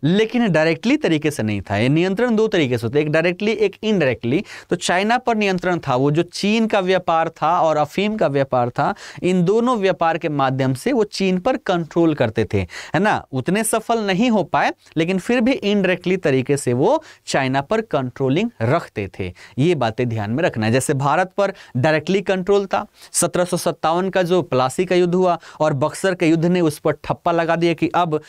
लेकिन डायरेक्टली तरीके से नहीं था ये नियंत्रण दो तरीके से होते एक डायरेक्टली एक इनडायरेक्टली तो चाइना पर नियंत्रण था वो जो चीन का व्यापार था और अफीम का व्यापार था इन दोनों व्यापार के माध्यम से वो चीन पर कंट्रोल करते थे है ना उतने सफल नहीं हो पाए लेकिन फिर भी इनडायरेक्टली तरीके से वो चाइना पर कंट्रोलिंग रखते थे ये बातें ध्यान में रखना है जैसे भारत पर डायरेक्टली कंट्रोल था सत्रह का जो प्लासी का युद्ध हुआ और बक्सर का युद्ध युद्ध ने उस पर ठप्पा लगा दिया कि अब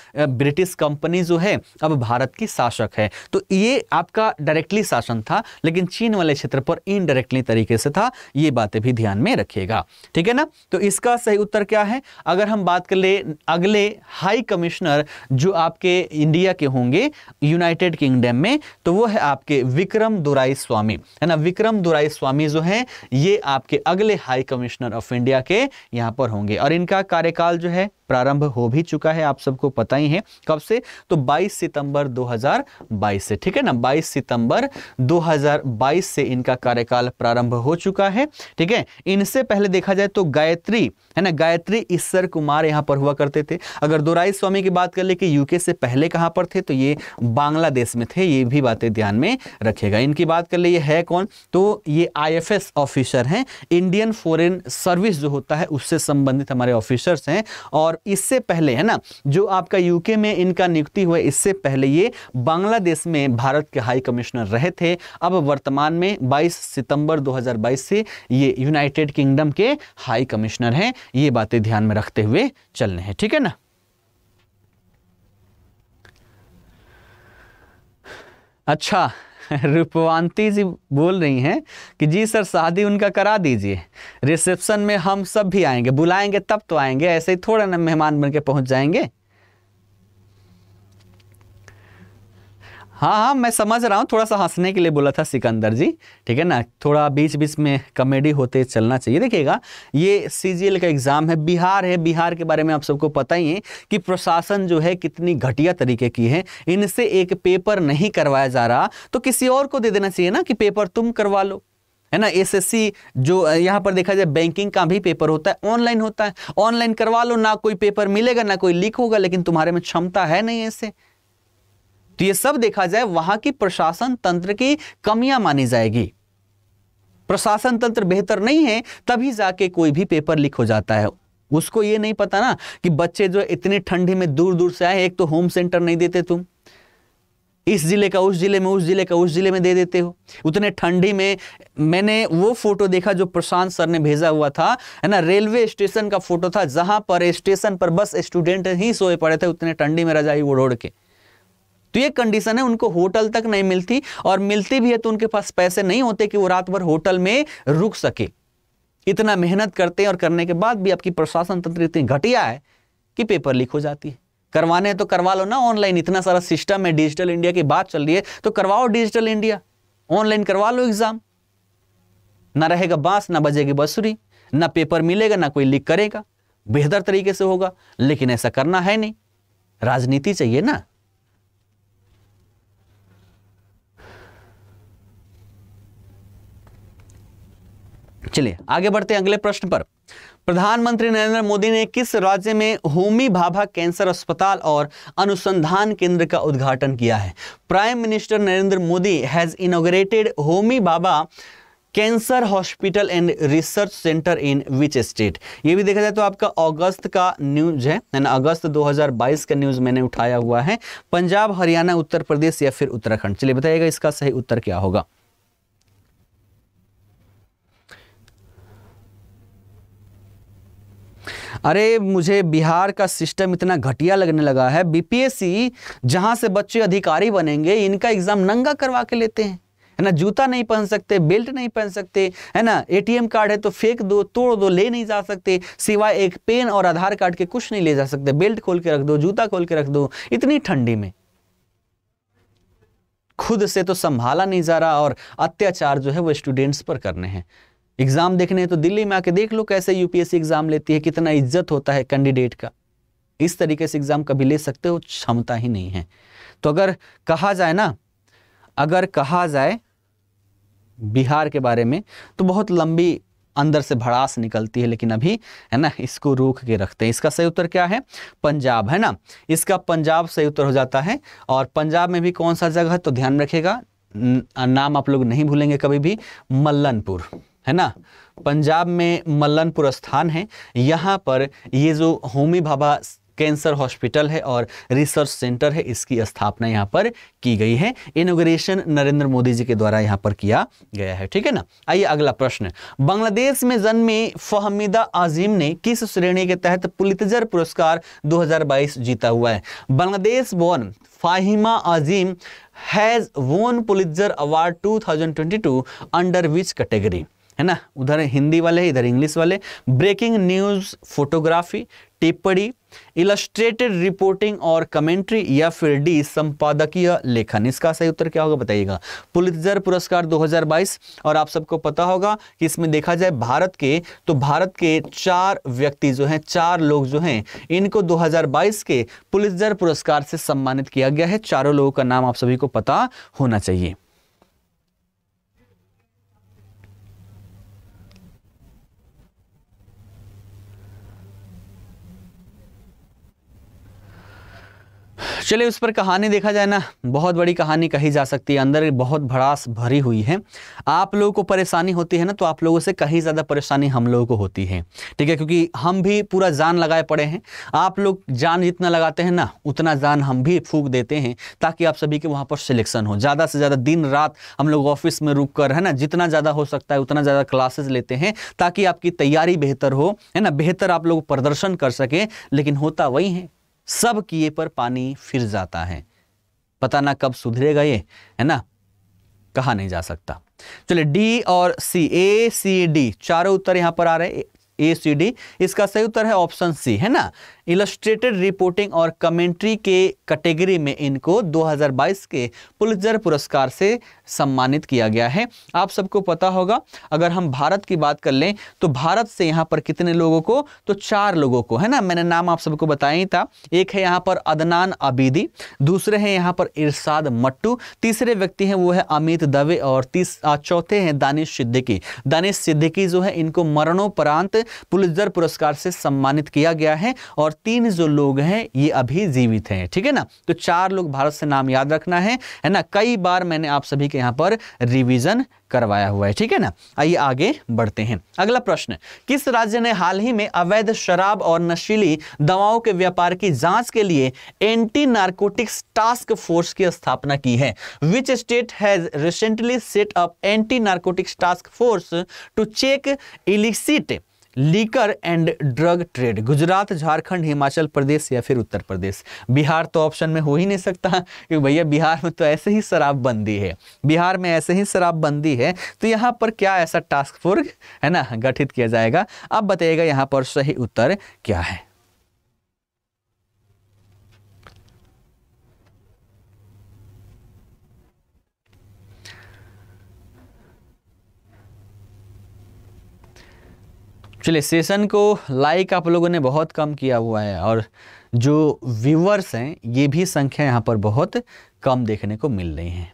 ब्रिटिश कंपनी जो है अब भारत की शासक है तो ये आपका डायरेक्टली शासन था लेकिन चीन वाले क्षेत्र पर इनडायरेक्टली तरीके से था ये बातें भी ध्यान में रखिएगा ठीक है ना तो इसका सही उत्तर क्या है अगर हम बात कर ले अगले हाई कमिश्नर जो आपके इंडिया के होंगे यूनाइटेड किंगडम में तो वो है आपके विक्रम दुराई स्वामी है ना विक्रम दुराई स्वामी जो है ये आपके अगले हाई कमिश्नर ऑफ इंडिया के यहां पर होंगे और इनका कार्यकाल जो है प्रारंभ हो भी चुका है आप सबको पता ही है कब से तो 22 सितंबर 2022 से ठीक है ना 22 सितंबर 2022 से इनका कार्यकाल प्रारंभ हो चुका है ठीक है इनसे पहले देखा जाए तो गायत्री है ना गायत्री ईश्वर कुमार यहां पर हुआ करते थे अगर दोराई स्वामी की बात कर ले कि यूके से पहले कहाँ पर थे तो ये बांग्लादेश में थे ये भी बातें ध्यान में रखेगा इनकी बात कर ले ये है कौन तो ये आई ऑफिसर हैं इंडियन फॉरेन सर्विस जो होता है उससे संबंधित हमारे ऑफिसर्स हैं और और इससे पहले है ना जो आपका यूके में इनका नियुक्ति हुआ इससे पहले ये बांग्लादेश में भारत के हाई कमिश्नर रहे थे अब वर्तमान में 22 सितंबर 2022 से ये यूनाइटेड किंगडम के हाई कमिश्नर हैं ये बातें ध्यान में रखते हुए चलने हैं ठीक है ना अच्छा रूपवंती जी बोल रही हैं कि जी सर शादी उनका करा दीजिए रिसेप्शन में हम सब भी आएंगे बुलाएंगे तब तो आएंगे ऐसे ही थोड़ा ना मेहमान बन के पहुँच जाएंगे हाँ हाँ मैं समझ रहा हूँ थोड़ा सा हंसने के लिए बोला था सिकंदर जी ठीक है ना थोड़ा बीच बीच में कॉमेडी होते चलना चाहिए देखिएगा ये सीजीएल का एग्ज़ाम है बिहार है बिहार के बारे में आप सबको पता ही है कि प्रशासन जो है कितनी घटिया तरीके की है इनसे एक पेपर नहीं करवाया जा रहा तो किसी और को दे देना चाहिए ना कि पेपर तुम करवा लो है ना एसएससी जो यहाँ पर देखा जाए बैंकिंग का भी पेपर होता है ऑनलाइन होता है ऑनलाइन करवा लो ना कोई पेपर मिलेगा ना कोई लीक होगा लेकिन तुम्हारे में क्षमता है नहीं ऐसे तो ये सब देखा जाए वहां की प्रशासन तंत्र की कमियां मानी जाएगी प्रशासन तंत्र बेहतर नहीं है तभी जाके कोई भी पेपर लीक हो जाता है उसको ये नहीं पता ना कि बच्चे जो इतनी ठंडी में दूर दूर से आए एक तो होम सेंटर नहीं देते तुम इस जिले का उस जिले में उस जिले का उस जिले में दे देते हो उतने ठंडी में मैंने वो फोटो देखा जो प्रशांत सर ने भेजा हुआ था है ना रेलवे स्टेशन का फोटो था जहां पर स्टेशन पर बस स्टूडेंट ही सोए पड़े थे उतने ठंडी में रजाई वो रोड के तो ये कंडीशन है उनको होटल तक नहीं मिलती और मिलती भी है तो उनके पास पैसे नहीं होते कि वो रात भर होटल में रुक सके इतना मेहनत करते हैं और करने के बाद भी आपकी प्रशासन तंत्र इतनी घटिया है कि पेपर लीक हो जाती है करवाने तो करवा लो ना ऑनलाइन इतना सारा सिस्टम है डिजिटल इंडिया की बात चल रही है तो करवाओ डिजिटल इंडिया ऑनलाइन करवा लो एग्जाम ना रहेगा बांस ना बजेगी बसुरी ना पेपर मिलेगा ना कोई लीक करेगा बेहतर तरीके से होगा लेकिन ऐसा करना है नहीं राजनीति चाहिए ना चलिए आगे बढ़ते हैं अगले प्रश्न पर प्रधानमंत्री नरेंद्र मोदी ने किस राज्य में होमी भाभा कैंसर अस्पताल और अनुसंधान केंद्र का उद्घाटन किया है prime minister Narendra Modi has inaugurated Homi Bhabha cancer hospital and research centre in which state ये भी देखा जाए तो आपका अगस्त का न्यूज है यानी अगस्त 2022 का न्यूज मैंने उठाया हुआ है पंजाब हरियाणा उत्तर प्रदेश या फिर उत्तराखंड चलिए बताइएगा इसका सही उत्तर क्या होगा अरे मुझे बिहार का सिस्टम इतना घटिया लगने लगा है बीपीएससी जहां से बच्चे अधिकारी बनेंगे इनका एग्ज़ाम नंगा करवा के लेते हैं है ना जूता नहीं पहन सकते बेल्ट नहीं पहन सकते है ना एटीएम कार्ड है तो फेंक दो तोड़ दो ले नहीं जा सकते सिवाय एक पेन और आधार कार्ड के कुछ नहीं ले जा सकते बेल्ट खोल के रख दो जूता खोल के रख दो इतनी ठंडी में खुद से तो संभाला नहीं जा रहा और अत्याचार जो है वो स्टूडेंट्स पर करने हैं एग्ज़ाम देखने हैं तो दिल्ली में आके देख लो कैसे यूपीएससी एग्ज़ाम लेती है कितना इज्जत होता है कैंडिडेट का इस तरीके से एग्ज़ाम कभी ले सकते हो क्षमता ही नहीं है तो अगर कहा जाए ना अगर कहा जाए बिहार के बारे में तो बहुत लंबी अंदर से भड़ास निकलती है लेकिन अभी है ना इसको रोक के रखते हैं इसका सही उत्तर क्या है पंजाब है ना इसका पंजाब सही उत्तर हो जाता है और पंजाब में भी कौन सा जगह तो ध्यान रखेगा नाम आप लोग नहीं भूलेंगे कभी भी मल्लनपुर है ना पंजाब में मल्लनपुर स्थान है यहाँ पर ये जो होमी भाभा कैंसर हॉस्पिटल है और रिसर्च सेंटर है इसकी स्थापना यहाँ पर की गई है इनोग्रेशन नरेंद्र मोदी जी के द्वारा यहाँ पर किया गया है ठीक है ना आइए अगला प्रश्न बांग्लादेश में जन्मे फहमीदा आजिम ने किस श्रेणी के तहत पुलितजर पुरस्कार 2022 जीता हुआ है Bangladesh born Fahmida Azim has won Pulitzer award two under which category है ना उधर हिंदी वाले इधर इंग्लिश वाले ब्रेकिंग न्यूज फोटोग्राफी टिप्पणी इलस्ट्रेटेड रिपोर्टिंग और कमेंट्री या फिर डी संपादकीय लेखन इसका सही उत्तर क्या होगा बताइएगा पुलिसजर पुरस्कार 2022 और आप सबको पता होगा कि इसमें देखा जाए भारत के तो भारत के चार व्यक्ति जो हैं चार लोग जो हैं इनको 2022 के पुलिसजर पुरस्कार से सम्मानित किया गया है चारों लोगों का नाम आप सभी को पता होना चाहिए चलिए उस पर कहानी देखा जाए ना बहुत बड़ी कहानी कही जा सकती है अंदर बहुत भड़ास भरी हुई है आप लोगों को परेशानी होती है ना तो आप लोगों से कहीं ज़्यादा परेशानी हम लोगों को होती है ठीक है क्योंकि हम भी पूरा जान लगाए पड़े हैं आप लोग जान जितना लगाते हैं ना उतना जान हम भी फूक देते हैं ताकि आप सभी के वहाँ पर सिलेक्शन हो ज़्यादा से ज़्यादा दिन रात हम लोग ऑफिस में रुक कर है ना जितना ज़्यादा हो सकता है उतना ज़्यादा क्लासेज लेते हैं ताकि आपकी तैयारी बेहतर हो है ना बेहतर आप लोग प्रदर्शन कर सकें लेकिन होता वही है सब किए पर पानी फिर जाता है पता ना कब सुधरेगा ये है ना कहा नहीं जा सकता चलिए डी और सी ए सी डी चारों उत्तर यहां पर आ रहे हैं ए सी डी इसका सही उत्तर है ऑप्शन सी है ना इलस्ट्रेटेड रिपोर्टिंग और कमेंट्री के कैटेगरी में इनको 2022 के पुलजर पुरस्कार से सम्मानित किया गया है आप सबको पता होगा अगर हम भारत की बात कर लें तो भारत से यहाँ पर कितने लोगों को तो चार लोगों को है ना मैंने नाम आप सबको बताया ही था एक है यहाँ पर अदनान अबीदी दूसरे हैं यहाँ पर इरसाद मट्टू तीसरे व्यक्ति हैं वो है अमित दवे और तीस चौथे हैं दानिश सिद्दीकी दानिश सिद्दीकी जो है इनको मरणोपरांत पुलजर पुरस्कार से सम्मानित किया गया है और तीन जो लोग हैं ये अभी जीवित हैं ठीक है ना तो चार लोग भारत से नाम याद रखना है है ना कई बार मैंने आप सभी के यहाँ पर रिवीजन करवाया हुआ है ठीक है ना आइए आगे बढ़ते हैं अगला प्रश्न किस राज्य ने हाल ही में अवैध शराब और नशीली दवाओं के व्यापार की जांच के लिए एंटी नार्कोटिक्स टास्क फोर्स की स्थापना की है which state has recently set up anti narcotics task force to check illicit liquor and drug trade Gujarat Jharkhand Himachal Pradesh या फिर उत्तर प्रदेश बिहार तो ऑप्शन में हो ही नहीं सकता क्योंकि भैया बिहार में तो ऐसे ही शराबबंदी है बिहार में ऐसे ही शराबबंदी है तो यहाँ पर क्या ऐसा टास्क फोर्स है ना गठित किया जाएगा अब बताइएगा यहाँ पर सही उत्तर क्या है चलिए सेशन को लाइक आप लोगों ने बहुत कम किया हुआ है और जो व्यूवर्स हैं ये भी संख्या यहाँ पर बहुत कम देखने को मिल रही है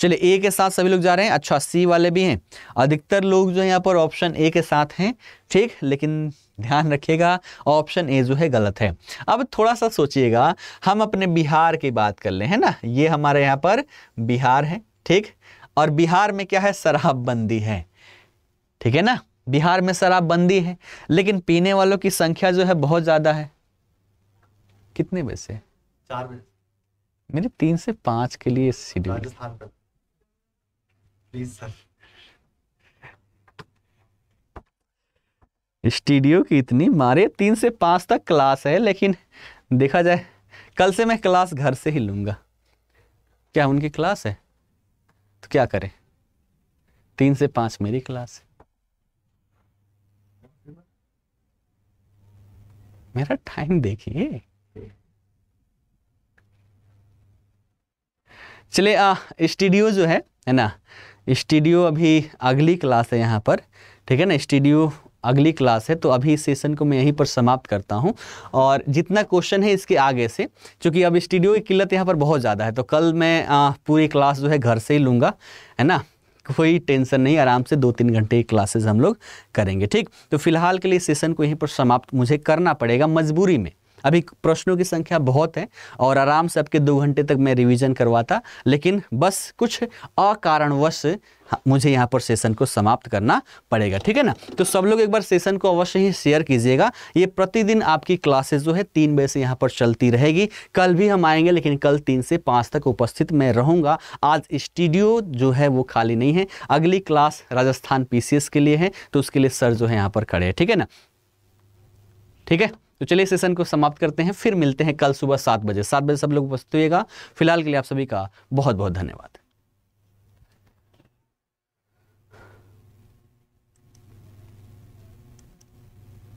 चलिए ए के साथ सभी लोग जा रहे हैं अच्छा सी वाले भी हैं अधिकतर लोग जो है यहाँ पर ऑप्शन ए के साथ हैं ठीक लेकिन ध्यान रखिएगा ऑप्शन ए जो है गलत है अब थोड़ा सा सोचिएगा हम अपने बिहार की बात कर ले है ना ये हमारे यहाँ पर बिहार है ठीक और बिहार में क्या है शराबबंदी है ठीक है ना बिहार में शराबबंदी है लेकिन पीने वालों की संख्या जो है बहुत ज़्यादा है कितने से चार बजे मेरे तीन से पांच के लिए शेड्यूल प्लीज सर स्टूडियो की इतनी मारे तीन से पांच तक क्लास है लेकिन देखा जाए कल से मैं क्लास घर से ही लूंगा क्या उनकी क्लास है तो क्या करें तीन से पांच मेरी क्लास है मेरा टाइम देखिए चले स्टूडियो जो है है ना स्टूडियो अभी अगली क्लास है यहाँ पर ठीक है ना स्टूडियो अगली क्लास है तो अभी इस सेशन को मैं यहीं पर समाप्त करता हूँ और जितना क्वेश्चन है इसके आगे से क्योंकि अब स्टूडियो की किल्लत यहाँ पर बहुत ज़्यादा है तो कल मैं आ, पूरी क्लास जो है घर से ही लूँगा है ना कोई टेंशन नहीं आराम से दो तीन घंटे की क्लासेज हम लोग करेंगे ठीक तो फिलहाल के लिए सेशन को यहीं पर समाप्त मुझे करना पड़ेगा मजबूरी में अभी प्रश्नों की संख्या बहुत है और आराम से आपके दो घंटे तक मैं रिवीजन करवाता लेकिन बस कुछ अकारणवश हाँ, मुझे यहाँ पर सेशन को समाप्त करना पड़ेगा ठीक है ना तो सब लोग एक बार सेशन को अवश्य ही शेयर कीजिएगा ये प्रतिदिन आपकी क्लासेस जो है तीन बजे से यहाँ पर चलती रहेगी कल भी हम आएंगे लेकिन कल तीन से पाँच तक उपस्थित मैं रहूँगा आज स्टूडियो जो है वो खाली नहीं है अगली क्लास राजस्थान पी के लिए है तो उसके लिए सर जो है यहाँ पर खड़े हैं ठीक है ना ठीक है तो चलिए सेशन को समाप्त करते हैं फिर मिलते हैं कल सुबह सात बजे सात बजे सब लोग उपस्थित होगा फिलहाल के लिए आप सभी का बहुत बहुत धन्यवाद